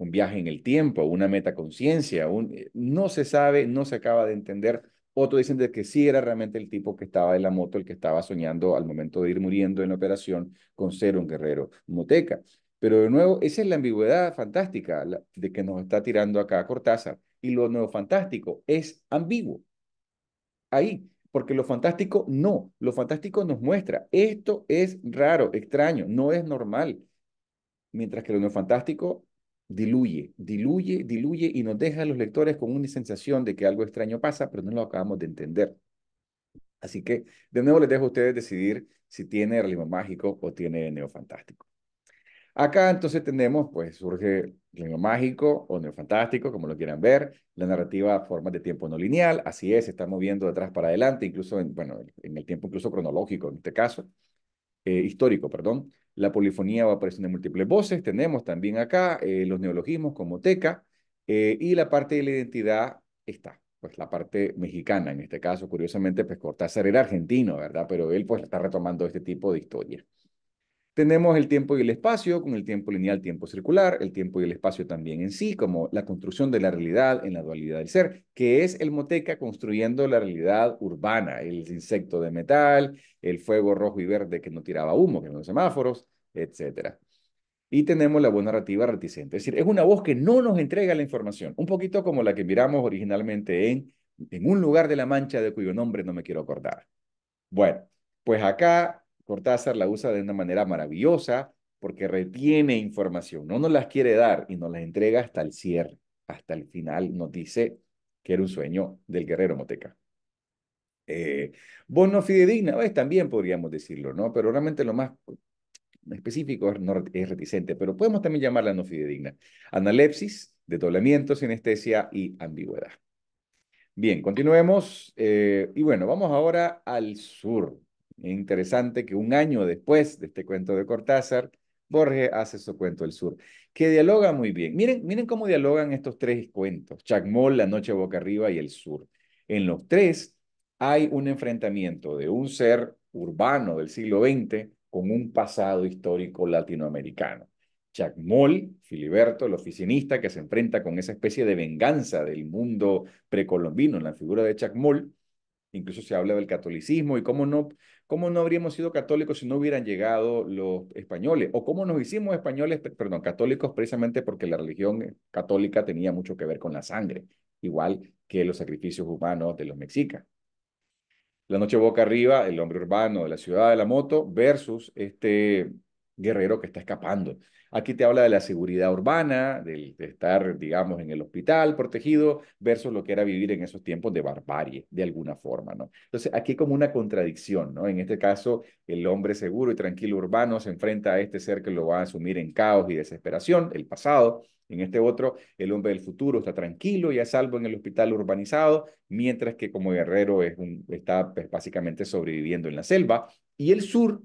un viaje en el tiempo, una metaconciencia, un, eh, no se sabe, no se acaba de entender. Otros dicen de que sí era realmente el tipo que estaba en la moto, el que estaba soñando al momento de ir muriendo en operación con ser un guerrero moteca. Pero de nuevo, esa es la ambigüedad fantástica de que nos está tirando acá Cortázar. Y lo nuevo fantástico es ambiguo. Ahí, porque lo fantástico no, lo fantástico nos muestra, esto es raro, extraño, no es normal. Mientras que lo no fantástico diluye, diluye, diluye y nos deja a los lectores con una sensación de que algo extraño pasa, pero no lo acabamos de entender. Así que, de nuevo, les dejo a ustedes decidir si tiene realismo mágico o tiene neofantástico. Acá entonces tenemos, pues surge realismo mágico o neofantástico, como lo quieran ver, la narrativa forma de tiempo no lineal, así es, se está moviendo de atrás para adelante, incluso en, bueno, en el tiempo incluso cronológico en este caso. Eh, histórico, perdón. La polifonía va apareciendo en múltiples voces. Tenemos también acá eh, los neologismos como teca eh, y la parte de la identidad está, pues la parte mexicana en este caso. Curiosamente, pues Cortázar era argentino, ¿verdad? Pero él pues está retomando este tipo de historia. Tenemos el tiempo y el espacio, con el tiempo lineal, tiempo circular, el tiempo y el espacio también en sí, como la construcción de la realidad en la dualidad del ser, que es el moteca construyendo la realidad urbana, el insecto de metal, el fuego rojo y verde que no tiraba humo, que no los semáforos, etc. Y tenemos la buena narrativa reticente, es decir, es una voz que no nos entrega la información, un poquito como la que miramos originalmente en, en un lugar de la mancha de cuyo nombre no me quiero acordar. Bueno, pues acá Cortázar la usa de una manera maravillosa porque retiene información, no nos las quiere dar y nos las entrega hasta el cierre, hasta el final. Nos dice que era un sueño del guerrero moteca. Eh, voz no fidedigna, pues, también podríamos decirlo, ¿no? Pero realmente lo más específico es, reticente, pero podemos también llamarla no fidedigna. Analepsis, desdoblamiento, sinestesia y ambigüedad. Bien, continuemos. Eh, y bueno, vamos ahora al sur. Es interesante que un año después de este cuento de Cortázar, Borges hace su cuento El Sur, que dialoga muy bien. Miren, miren cómo dialogan estos tres cuentos, Chacmol, La Noche Boca Arriba y El Sur. En los tres hay un enfrentamiento de un ser urbano del siglo XX con un pasado histórico latinoamericano. Chacmol, Filiberto, el oficinista que se enfrenta con esa especie de venganza del mundo precolombino en la figura de Chacmol, incluso se habla del catolicismo y cómo no ¿Cómo no habríamos sido católicos si no hubieran llegado los españoles? ¿O cómo nos hicimos españoles, perdón, católicos precisamente porque la religión eh, católica tenía mucho que ver con la sangre, igual que los sacrificios humanos de los mexicas? La noche boca arriba, el hombre urbano de la ciudad de la moto versus este guerrero que está escapando. Aquí te habla de la seguridad urbana, de, estar, digamos, en el hospital protegido, versus lo que era vivir en esos tiempos de barbarie, de alguna forma, ¿no? Entonces, aquí como una contradicción, ¿no? En este caso, el hombre seguro y tranquilo urbano se enfrenta a este ser que lo va a asumir en caos y desesperación, el pasado. En este otro, el hombre del futuro está tranquilo y a salvo en el hospital urbanizado, mientras que como guerrero está pues, básicamente sobreviviendo en la selva. Y el sur,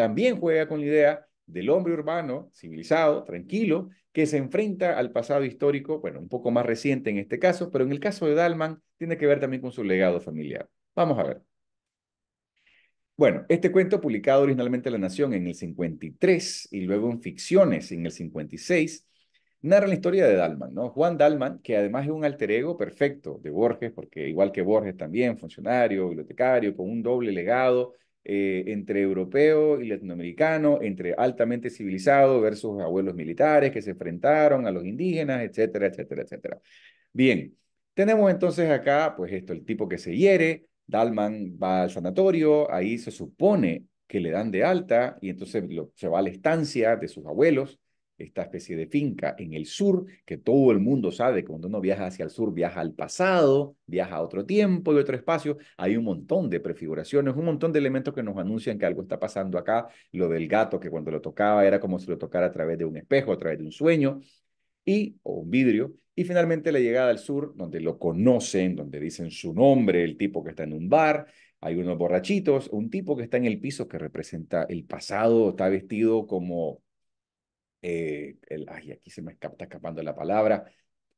también juega con la idea del hombre urbano, civilizado, tranquilo, que se enfrenta al pasado histórico, bueno, un poco más reciente en este caso, pero en el caso de Dalman tiene que ver también con su legado familiar. Vamos a ver. Bueno, este cuento publicado originalmente en La Nación en el 53 y luego en Ficciones en el 56, narra la historia de Dalman, ¿no? Juan Dalman, que además es un alter ego perfecto de Borges, porque igual que Borges también, funcionario, bibliotecario, con un doble legado eh, entre europeo y latinoamericano, entre altamente civilizado versus abuelos militares que se enfrentaron a los indígenas, etcétera, etcétera, etcétera. Bien, tenemos entonces acá, pues esto, el tipo que se hiere, Dalman va al sanatorio, ahí se supone que le dan de alta y entonces se va a la estancia de sus abuelos, esta especie de finca en el sur, que todo el mundo sabe que cuando uno viaja hacia el sur, viaja al pasado, viaja a otro tiempo y otro espacio, hay un montón de prefiguraciones, un montón de elementos que nos anuncian que algo está pasando acá, lo del gato que cuando lo tocaba era como si lo tocara a través de un espejo, a través de un sueño y o un vidrio, y finalmente la llegada al sur, donde lo conocen, donde dicen su nombre, el tipo que está en un bar, hay unos borrachitos, un tipo que está en el piso que representa el pasado, está vestido como eh, el, ay, aquí se me está escapando la palabra.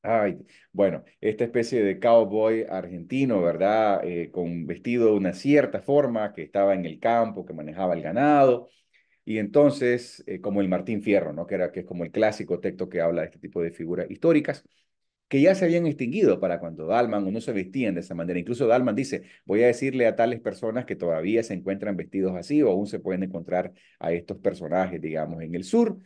Ay, bueno, esta especie de cowboy argentino, ¿verdad? Eh, con vestido de una cierta forma, que estaba en el campo, que manejaba el ganado. Y entonces, eh, como el Martín Fierro, ¿no? Que, era, que es como el clásico texto que habla de este tipo de figuras históricas, que ya se habían extinguido para cuando Dalman o no se vestían de esa manera. Incluso Dalman dice, voy a decirle a tales personas que todavía se encuentran vestidos así o aún se pueden encontrar a estos personajes, digamos, en el sur.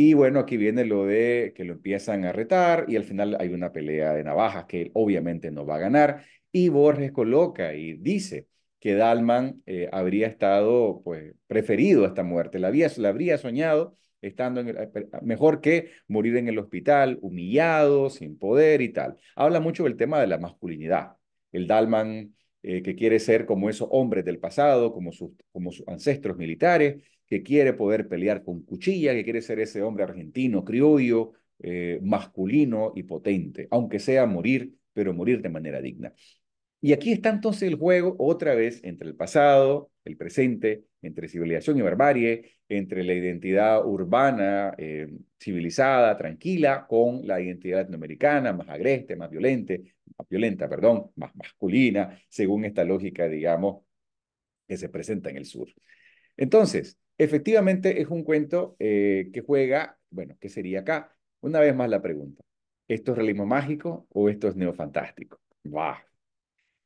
Y bueno, aquí viene lo de que lo empiezan a retar y al final hay una pelea de navajas que obviamente no va a ganar. Y Borges coloca y dice que Dalman eh, habría estado pues, preferido a esta muerte, la habría, la habría soñado estando en eh, mejor que morir en el hospital, humillado, sin poder y tal. Habla mucho del tema de la masculinidad. El Dalman eh, que quiere ser como esos hombres del pasado, como sus, como sus ancestros militares, que quiere poder pelear con cuchilla, que quiere ser ese hombre argentino, criollo, eh, masculino y potente, aunque sea morir, pero morir de manera digna. Y aquí está entonces el juego otra vez entre el pasado, el presente, entre civilización y barbarie, entre la identidad urbana, eh, civilizada, tranquila, con la identidad latinoamericana, más agreste, más violenta, más violenta, perdón, más masculina, según esta lógica, digamos, que se presenta en el sur. Entonces, Efectivamente, es un cuento eh, que juega, bueno, ¿qué sería acá? Una vez más la pregunta, ¿esto es realismo mágico o esto es neofantástico? ¡Wow!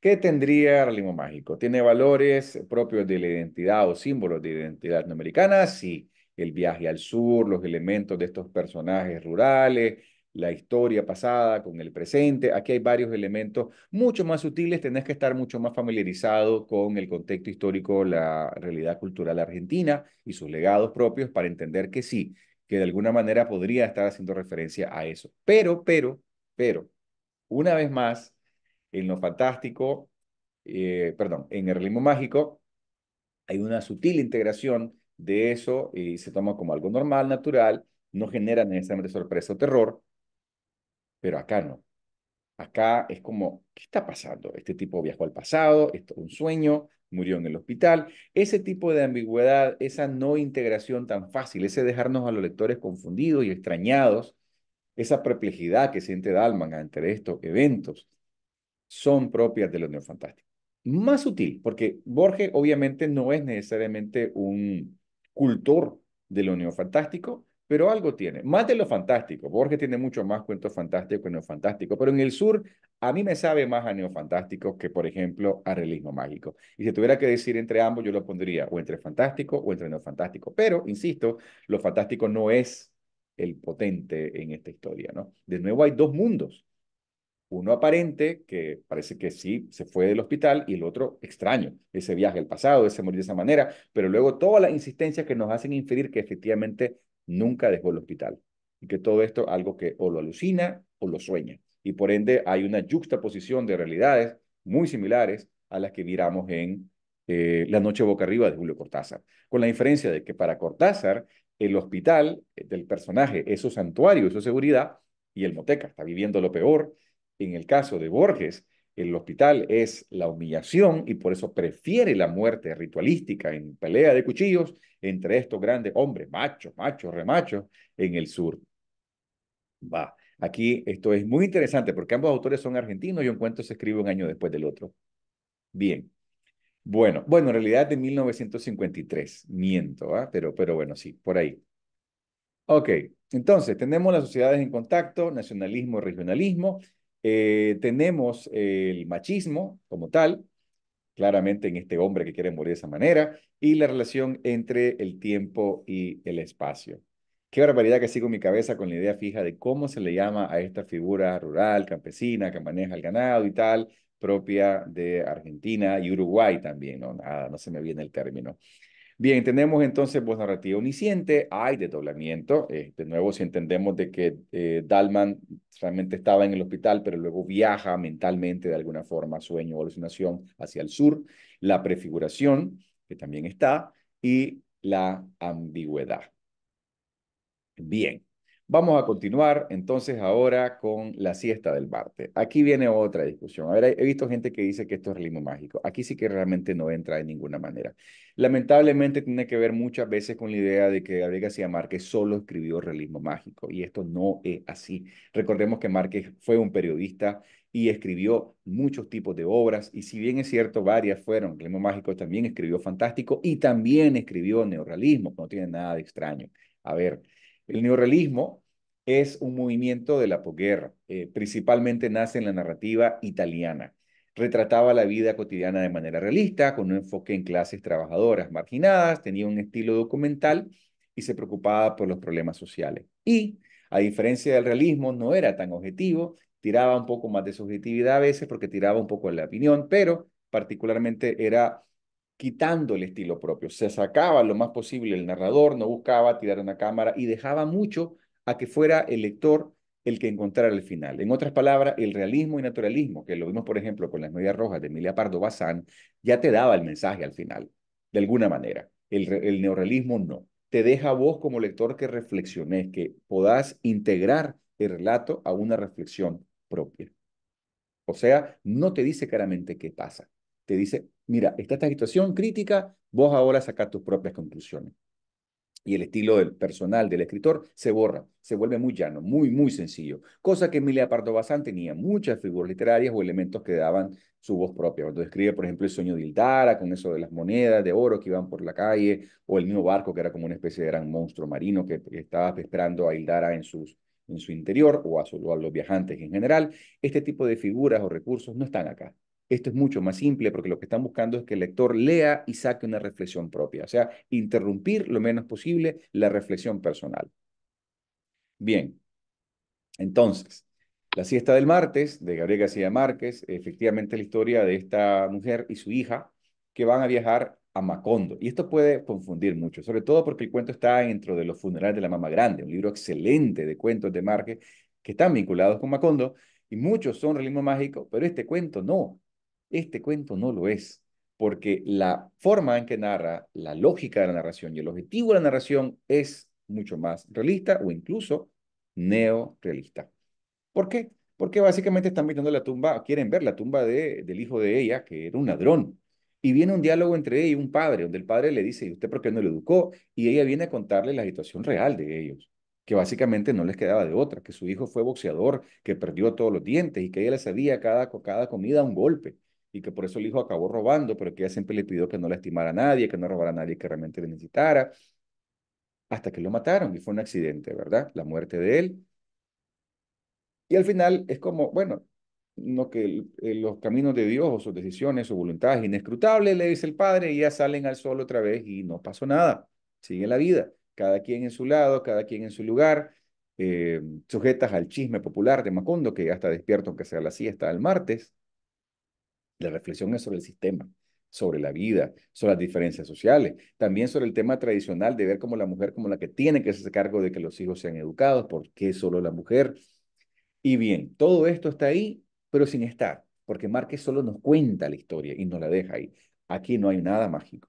¿Qué tendría realismo mágico? ¿Tiene valores propios de la identidad o símbolos de identidad norteamericana? Sí, el viaje al sur, los elementos de estos personajes rurales, la historia pasada con el presente. Aquí hay varios elementos mucho más sutiles, tenés que estar mucho más familiarizado con el contexto histórico, la realidad cultural argentina y sus legados propios para entender que sí, que de alguna manera podría estar haciendo referencia a eso. Pero, pero, pero, una vez más, en lo fantástico, eh, perdón, en el ritmo mágico, hay una sutil integración de eso y se toma como algo normal, natural, no genera necesariamente sorpresa o terror, pero acá no. Acá es como, ¿qué está pasando? Este tipo viajó al pasado, esto es un sueño, murió en el hospital. Ese tipo de ambigüedad, esa no integración tan fácil, ese dejarnos a los lectores confundidos y extrañados, esa perplejidad que siente Dalman ante estos eventos, son propias de los neofantástico. Más sutil, porque Borges obviamente no es necesariamente un cultor de lo neofantástico, pero algo tiene. Más de lo fantástico. Borges tiene mucho más cuentos fantásticos que neofantásticos. pero en el sur a mí me sabe más a neofantástico que, por ejemplo, a realismo mágico. Y si tuviera que decir entre ambos, yo lo pondría o entre fantástico o entre neofantástico. Pero, insisto, lo fantástico no es el potente en esta historia, ¿no? De nuevo hay dos mundos. Uno aparente, que parece que sí se fue del hospital, y el otro extraño, ese viaje al pasado, ese morir de esa manera, pero luego todas las insistencias que nos hacen inferir que efectivamente nunca dejó el hospital. Y que todo esto algo que o lo alucina o lo sueña. Y por ende hay una juxtaposición de realidades muy similares a las que miramos en eh, La Noche Boca Arriba de Julio Cortázar. Con la diferencia de que para Cortázar el hospital eh, del personaje es su santuario, es su seguridad, y el moteca está viviendo lo peor. En el caso de Borges, el hospital es la humillación y por eso prefiere la muerte ritualística en pelea de cuchillos entre estos grandes hombres, machos, machos, remachos, en el sur. Va, aquí esto es muy interesante porque ambos autores son argentinos y un cuento se escribe un año después del otro. Bien. Bueno, bueno, en realidad es de 1953, miento, ¿eh? pero, pero bueno, sí, por ahí. Ok, entonces tenemos las sociedades en contacto, nacionalismo regionalismo, eh, tenemos el machismo como tal, claramente en este hombre que quiere morir de esa manera, y la relación entre el tiempo y el espacio. Qué barbaridad que sigo en mi cabeza con la idea fija de cómo se le llama a esta figura rural, campesina, que maneja el ganado y tal, propia de Argentina y Uruguay también, no se me viene el término. Bien, tenemos entonces voz narrativa uniciente, hay desdoblamiento. de este, nuevo, si entendemos de que eh, Dalman realmente estaba en el hospital, pero luego viaja mentalmente de alguna forma, sueño o alucinación, hacia el sur, la prefiguración, que también está, y la ambigüedad. Bien, Vamos a continuar entonces ahora con la siesta del martes. Aquí viene otra discusión. A ver, he visto gente que dice que esto es realismo mágico. Aquí sí que realmente no entra de ninguna manera. Lamentablemente tiene que ver muchas veces con la idea de que Gabriel García Márquez solo escribió realismo mágico y esto no es así. Recordemos que Márquez fue un periodista y escribió muchos tipos de obras y si bien es cierto, varias fueron, realismo mágico también escribió fantástico y también escribió neorrealismo, no tiene nada de extraño. A ver, el neorrealismo es un movimiento de la posguerra, eh, principalmente nace en la narrativa italiana. Retrataba la vida cotidiana de manera realista, con un enfoque en clases trabajadoras marginadas, tenía un estilo documental y se preocupaba por los problemas sociales. Y, a diferencia del realismo, no era tan objetivo, tiraba un poco más de subjetividad a veces porque tiraba un poco de la opinión, pero particularmente era quitando el estilo propio. Se sacaba lo más posible el narrador, no buscaba tirar una cámara y dejaba mucho a que fuera el lector el que encontrara el final. En otras palabras, el realismo y naturalismo, que lo vimos, por ejemplo, con las medias rojas de Emilia Pardo Bazán, ya te daba el mensaje al final, de alguna manera. El, neorealismo no. Te deja a vos como lector que reflexiones, que podás integrar el relato a una reflexión propia. O sea, no te dice claramente qué pasa, te dice, mira, está esta situación crítica, vos ahora sacas tus propias conclusiones. Y el estilo del personal del escritor se borra, se vuelve muy llano, muy, muy sencillo. Cosa que Emilia Pardo Bazán tenía muchas figuras literarias o elementos que daban su voz propia. Cuando escribe, por ejemplo, El sueño de Hildara, con eso de las monedas de oro que iban por la calle, o el mismo barco que era como una especie de gran monstruo marino que estaba esperando a Hildara en sus, en su interior o a, o a, los viajantes en general, este tipo de figuras o recursos no están acá. Esto es mucho más simple porque lo que están buscando es que el lector lea y saque una reflexión propia, o sea, interrumpir lo menos posible la reflexión personal. Bien, entonces, la siesta del martes de Gabriel García Márquez, efectivamente la historia de esta mujer y su hija que van a viajar a Macondo. Y esto puede confundir mucho, sobre todo porque el cuento está dentro de los funerales de la mamá grande, un libro excelente de cuentos de Márquez que están vinculados con Macondo y muchos son realismo mágico, pero este cuento no. Este cuento no lo es, porque la forma en que narra, la lógica de la narración y el objetivo de la narración es mucho más realista o incluso neorealista. ¿Por qué? Porque básicamente están viendo la tumba, quieren ver la tumba del hijo de ella, que era un ladrón. Y viene un diálogo entre ella y un padre, donde el padre le dice, ¿y usted por qué no le educó? Y ella viene a contarle la situación real de ellos, que básicamente no les quedaba de otra, que su hijo fue boxeador, que perdió todos los dientes y que ella le sabía cada, cada comida un golpe y que por eso el hijo acabó robando, pero que ella siempre le pidió que no lastimara a nadie, que no robara a nadie que realmente le necesitara, hasta que lo mataron y fue un accidente, ¿verdad? La muerte de él. Y al final es como, bueno, no que eh, los caminos de Dios o sus decisiones, su voluntad es inescrutable, le dice el padre, y ya salen al sol otra vez y no pasó nada, sigue la vida, cada quien en su lado, cada quien en su lugar, eh, sujetas al chisme popular de Macondo, que ya está despierto aunque sea la siesta el martes, la reflexión es sobre el sistema, sobre la vida, sobre las diferencias sociales, también sobre el tema tradicional de ver como la mujer como la que tiene que hacerse cargo de que los hijos sean educados, porque qué solo la mujer. Y bien, todo esto está ahí, pero sin estar, porque Márquez solo nos cuenta la historia y nos la deja ahí. Aquí no hay nada mágico,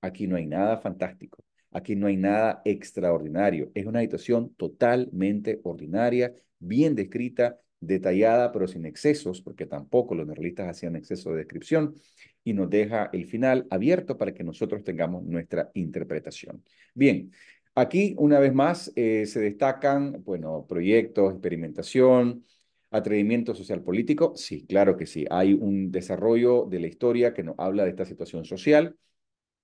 aquí no hay nada fantástico, aquí no hay nada extraordinario. Es una situación totalmente ordinaria, bien descrita, detallada, pero sin excesos, porque tampoco los realistas hacían exceso de descripción, y nos deja el final abierto para que nosotros tengamos nuestra interpretación. Bien, aquí una vez más eh, se destacan, bueno, proyectos, experimentación, atrevimiento social político. Sí, claro que sí, hay un desarrollo de la historia que nos habla de esta situación social,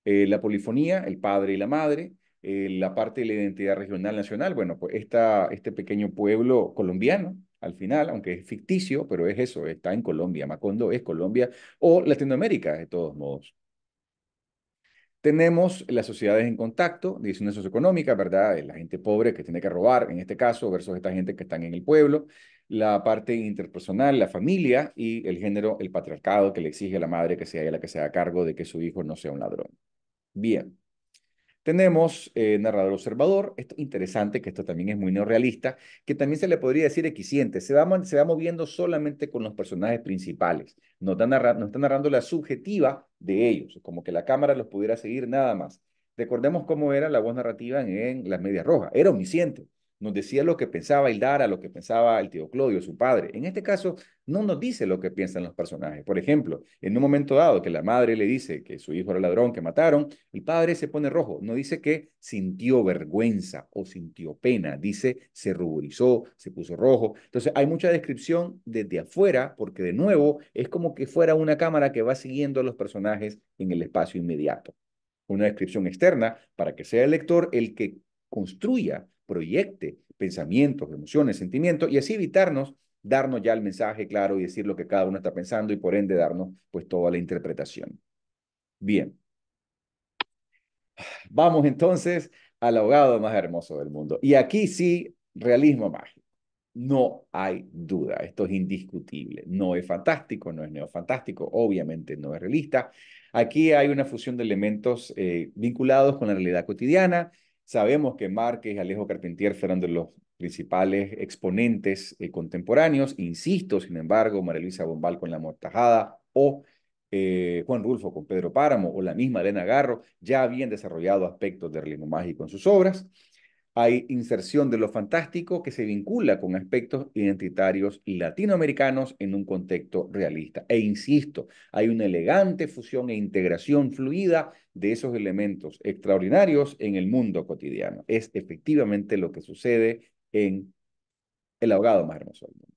eh, la polifonía, el padre y la madre, eh, la parte de la identidad regional nacional, bueno, pues esta, este pequeño pueblo colombiano, al final, aunque es ficticio, pero es eso, está en Colombia. Macondo es Colombia o Latinoamérica, de todos modos. Tenemos las sociedades en contacto, divisiones socioeconómicas, ¿verdad? La gente pobre que tiene que robar, en este caso, versus esta gente que están en el pueblo. La parte interpersonal, la familia y el género, el patriarcado que le exige a la madre que sea ella la que se haga cargo de que su hijo no sea un ladrón. Bien. Tenemos eh, narrador observador, esto es interesante, que esto también es muy neorrealista, que también se le podría decir equisiente, se va, moviendo solamente con los personajes principales, no está, narrando la subjetiva de ellos, como que la cámara los pudiera seguir nada más. Recordemos cómo era la voz narrativa en, en Las Medias Rojas, era omnisciente, nos decía lo que pensaba Hildara, lo que pensaba el tío Claudio, su padre. En este caso, no nos dice lo que piensan los personajes. Por ejemplo, en un momento dado que la madre le dice que su hijo era ladrón, que mataron, el padre se pone rojo. No dice que sintió vergüenza o sintió pena. Dice se ruborizó, se puso rojo. Entonces, hay mucha descripción desde afuera, porque de nuevo es como que fuera una cámara que va siguiendo a los personajes en el espacio inmediato. Una descripción externa para que sea el lector el que construya proyecte pensamientos, emociones, sentimientos, y así evitarnos darnos ya el mensaje claro y decir lo que cada uno está pensando y por ende darnos pues toda la interpretación. Bien. Vamos entonces al ahogado más hermoso del mundo. Y aquí sí, realismo mágico. No hay duda, esto es indiscutible. No es fantástico, no es neofantástico, obviamente no es realista. Aquí hay una fusión de elementos eh, vinculados con la realidad cotidiana, Sabemos que Márquez, Alejo Carpentier fueron de los principales exponentes eh, contemporáneos. Insisto, sin embargo, María Luisa Bombal con La Mortajada o eh, Juan Rulfo con Pedro Páramo o la misma Elena Garro ya habían desarrollado aspectos de realismo mágico en sus obras hay inserción de lo fantástico que se vincula con aspectos identitarios latinoamericanos en un contexto realista. E insisto, hay una elegante fusión e integración fluida de esos elementos extraordinarios en el mundo cotidiano. Es efectivamente lo que sucede en el abogado más hermoso del mundo.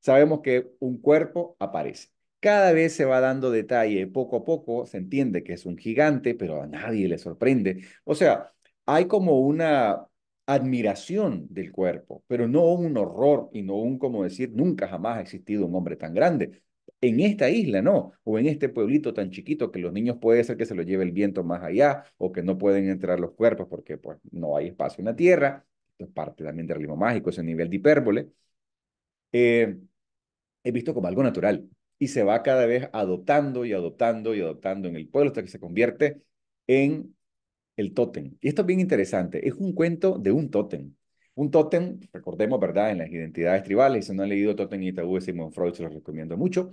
Sabemos que un cuerpo aparece. Cada vez se va dando detalle, poco a poco se entiende que es un gigante, pero a nadie le sorprende. O sea, hay como una admiración del cuerpo, pero no un horror y no un como decir, nunca jamás ha existido un hombre tan grande. En esta isla, no, o en este pueblito tan chiquito que los niños puede ser que se lo lleve el viento más allá o que no pueden entrar los cuerpos porque pues, no hay espacio en la tierra. Esto es parte también del ritmo mágico, ese nivel de hipérbole. Eh, he visto como algo natural y se va cada vez adoptando y adoptando y adoptando en el pueblo hasta que se convierte en el tótem. Y esto es bien interesante. Es un cuento de un tótem. Un tótem, recordemos, ¿verdad? En las identidades tribales, si no han leído Tótem y Tabú de Sigmund Freud, se los recomiendo mucho.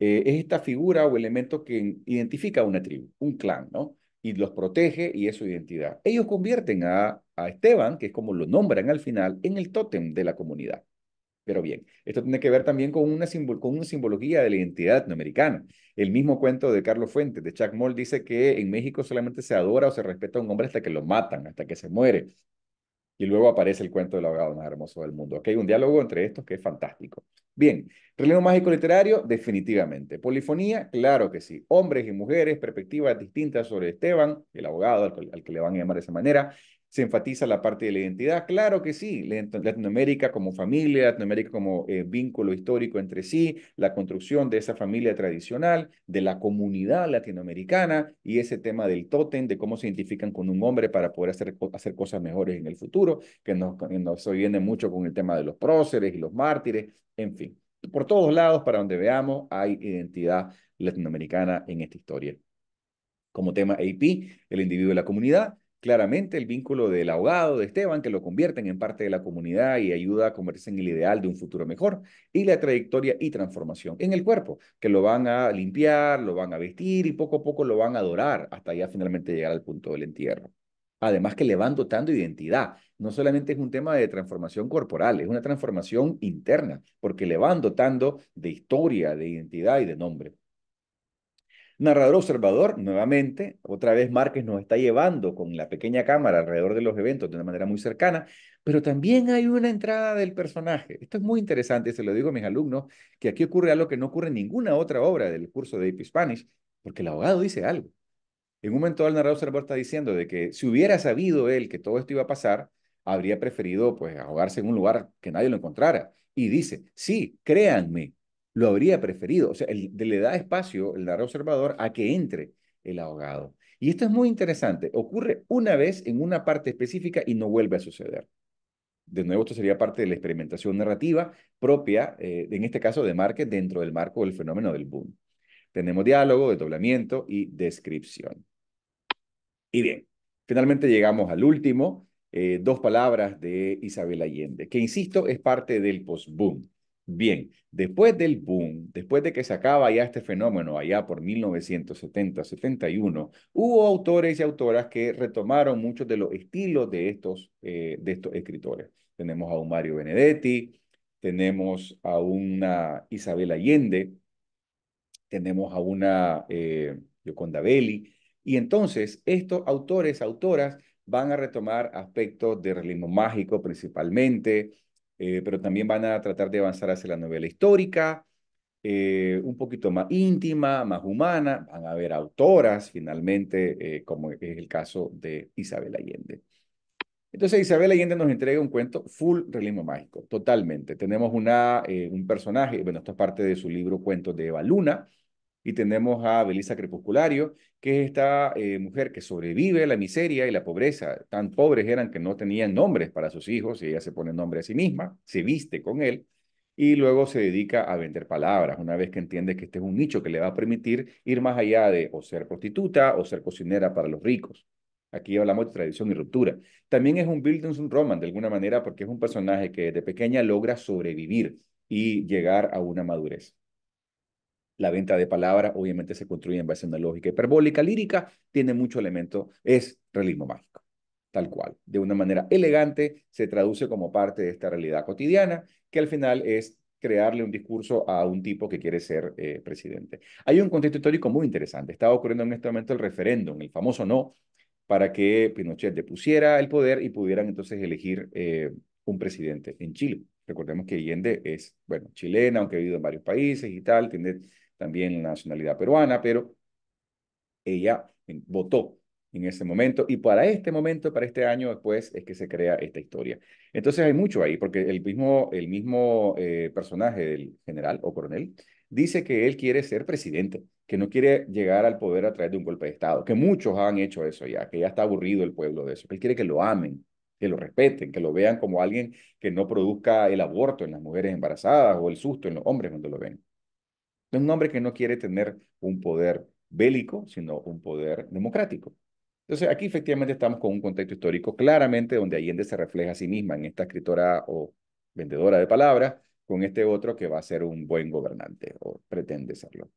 Eh, es esta figura o elemento que identifica a una tribu, un clan, ¿no? Y los protege y es su identidad. Ellos convierten a, a Esteban, que es como lo nombran al final, en el tótem de la comunidad. Pero bien, esto tiene que ver también con una, con una simbología de la identidad latinoamericana. El mismo cuento de Carlos Fuentes, de Chuck Moll, dice que en México solamente se adora o se respeta a un hombre hasta que lo matan, hasta que se muere. Y luego aparece el cuento del abogado más hermoso del mundo. Aquí hay un diálogo entre estos que es fantástico. Bien, relevo mágico literario, definitivamente. Polifonía, claro que sí. Hombres y mujeres, perspectivas distintas sobre Esteban, el abogado al que le van a llamar de esa manera se enfatiza la parte de la identidad. Claro que sí, Latinoamérica como familia, Latinoamérica como eh, vínculo histórico entre sí, la construcción de esa familia tradicional, de la comunidad latinoamericana y ese tema del tótem, de cómo se identifican con un hombre para poder hacer, hacer cosas mejores en el futuro, que nos, nos viene mucho con el tema de los próceres y los mártires, en fin. Por todos lados, para donde veamos, hay identidad latinoamericana en esta historia. Como tema AP, el individuo y la comunidad, claramente el vínculo del ahogado de Esteban, que lo convierten en parte de la comunidad y ayuda a convertirse en el ideal de un futuro mejor, y la trayectoria y transformación en el cuerpo, que lo van a limpiar, lo van a vestir y poco a poco lo van a adorar hasta ya finalmente llegar al punto del entierro. Además que le van dotando identidad. No solamente es un tema de transformación corporal, es una transformación interna, porque le van dotando de historia, de identidad y de nombre. Narrador observador, nuevamente, otra vez Márquez nos está llevando con la pequeña cámara alrededor de los eventos de una manera muy cercana, pero también hay una entrada del personaje. Esto es muy interesante, se lo digo a mis alumnos, que aquí ocurre algo que no ocurre en ninguna otra obra del curso de AP Spanish, porque el abogado dice algo. En un momento el narrador observador está diciendo de que si hubiera sabido él que todo esto iba a pasar, habría preferido pues ahogarse en un lugar que nadie lo encontrara. Y dice, sí, créanme, lo habría preferido. O sea, le da espacio el narrador observador a que entre el ahogado. Y esto es muy interesante. Ocurre una vez en una parte específica y no vuelve a suceder. De nuevo, esto sería parte de la experimentación narrativa propia, eh, en este caso de Márquez, dentro del marco del fenómeno del boom. Tenemos diálogo, doblamiento y descripción. Y bien, finalmente llegamos al último, eh, dos palabras de Isabel Allende, que insisto, es parte del post-boom. Bien, después del boom, después de que se acaba ya este fenómeno allá por 1970-71, hubo autores y autoras que retomaron muchos de los estilos de estos, eh, de estos escritores. Tenemos a un Mario Benedetti, tenemos a una Isabel Allende, tenemos a una eh, Yoconda Belli, y entonces estos autores, autoras, van a retomar aspectos de realismo mágico principalmente, eh, pero también van a tratar de avanzar hacia la novela histórica, eh, un poquito más íntima, más humana. Van a haber autoras, finalmente, eh, como es el caso de Isabel Allende. Entonces, Isabel Allende nos entrega un cuento full realismo mágico, totalmente. Tenemos una, un personaje, bueno, esto es parte de su libro Cuentos de Eva Luna, y tenemos a Belisa Crepusculario, que es esta eh, mujer que sobrevive a la miseria y la pobreza. Tan pobres eran que no tenían nombres para sus hijos y ella se pone nombre a sí misma, se viste con él y luego se dedica a vender palabras, una vez que entiende que este es un nicho que le va a permitir ir más allá de o ser prostituta o ser cocinera para los ricos. Aquí hablamos de tradición y ruptura. También es un Bildungsroman de alguna manera porque es un personaje que desde pequeña logra sobrevivir y llegar a una madurez la venta de palabra obviamente se construye en base a una lógica hiperbólica lírica, tiene mucho elemento, es realismo mágico, tal cual. De una manera elegante se traduce como parte de esta realidad cotidiana, que al final es crearle un discurso a un tipo que quiere ser eh, presidente. Hay un contexto histórico muy interesante. Estaba ocurriendo en este momento el referéndum, el famoso no, para que Pinochet depusiera el poder y pudieran entonces elegir eh, un presidente en Chile. Recordemos que Allende es, bueno, chilena, aunque ha vivido en varios países y tal, tiene también la nacionalidad peruana, pero ella eh, votó en ese momento y para este momento, para este año después es que se crea esta historia. Entonces hay mucho ahí, porque el mismo, el mismo eh, personaje del general o coronel dice que él quiere ser presidente, que no quiere llegar al poder a través de un golpe de Estado, que muchos han hecho eso ya, que ya está aburrido el pueblo de eso, que él quiere que lo amen, que lo respeten, que lo vean como alguien que no produzca el aborto en las mujeres embarazadas o el susto en los hombres cuando lo ven es un hombre que no quiere tener un poder bélico, sino un poder democrático. Entonces, aquí efectivamente estamos con un contexto histórico claramente donde Allende se refleja a sí misma en esta escritora o vendedora de palabras con este otro que va a ser un buen gobernante o pretende serlo.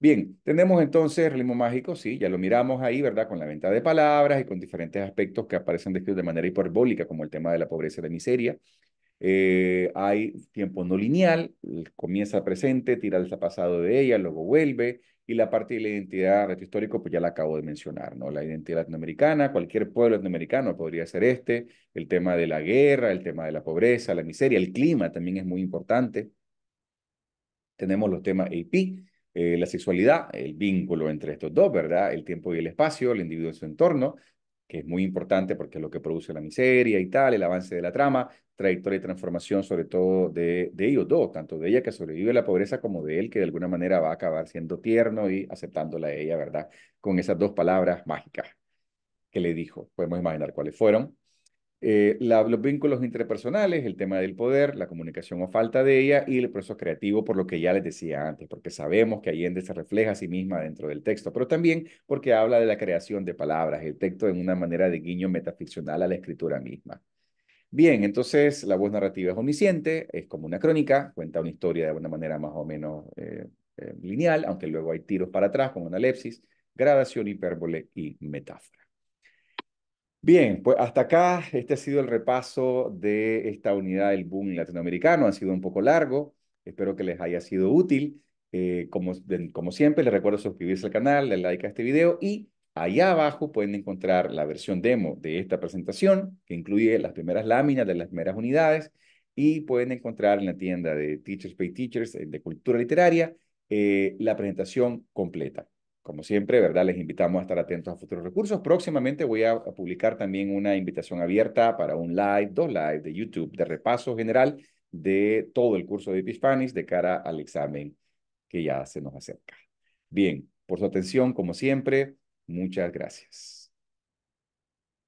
Bien, tenemos entonces el ritmo mágico, sí, ya lo miramos ahí, ¿verdad? Con la venta de palabras y con diferentes aspectos que aparecen descritos de manera hiperbólica, como el tema de la pobreza y la miseria, eh, hay tiempo no lineal, comienza presente, tira al pasado de ella, luego vuelve, y la parte de la identidad retrohistórica pues ya la acabo de mencionar, ¿no? La identidad latinoamericana, cualquier pueblo latinoamericano podría ser este, el tema de la guerra, el tema de la pobreza, la miseria, el clima también es muy importante. Tenemos los temas AP, eh, la sexualidad, el vínculo entre estos dos, ¿verdad? El tiempo y el espacio, el individuo y su entorno, que es muy importante porque es lo que produce la miseria y tal, el avance de la trama, trayectoria y transformación sobre todo de, de ellos dos, tanto de ella que sobrevive la pobreza como de él que de alguna manera va a acabar siendo tierno y aceptándola a ella, ¿verdad? Con esas dos palabras mágicas que le dijo. Podemos imaginar cuáles fueron. Eh, los vínculos interpersonales, el tema del poder, la comunicación o falta de ella y el proceso creativo, por lo que ya les decía antes, porque sabemos que Allende se refleja a sí misma dentro del texto, pero también porque habla de la creación de palabras, el texto en una manera de guiño metaficcional a la escritura misma. Bien, entonces la voz narrativa es omnisciente, es como una crónica, cuenta una historia de una manera más o menos eh, eh, lineal, aunque luego hay tiros para atrás con analepsis, gradación, hipérbole y metáfora. Bien, pues hasta acá este ha sido el repaso de esta unidad del boom latinoamericano. Ha sido un poco largo, espero que les haya sido útil. Eh, como, siempre, les recuerdo suscribirse al canal, darle like a este video y allá abajo pueden encontrar la versión demo de esta presentación que incluye las primeras láminas de las primeras unidades y pueden encontrar en la tienda de Teachers Pay Teachers eh, de Cultura Literaria eh, la presentación completa. Como siempre, ¿verdad? Les invitamos a estar atentos a futuros recursos. Próximamente voy a, publicar también una invitación abierta para un live, dos live de YouTube de repaso general de todo el curso de Spanish de cara al examen que ya se nos acerca. Bien, por su atención, como siempre, muchas gracias.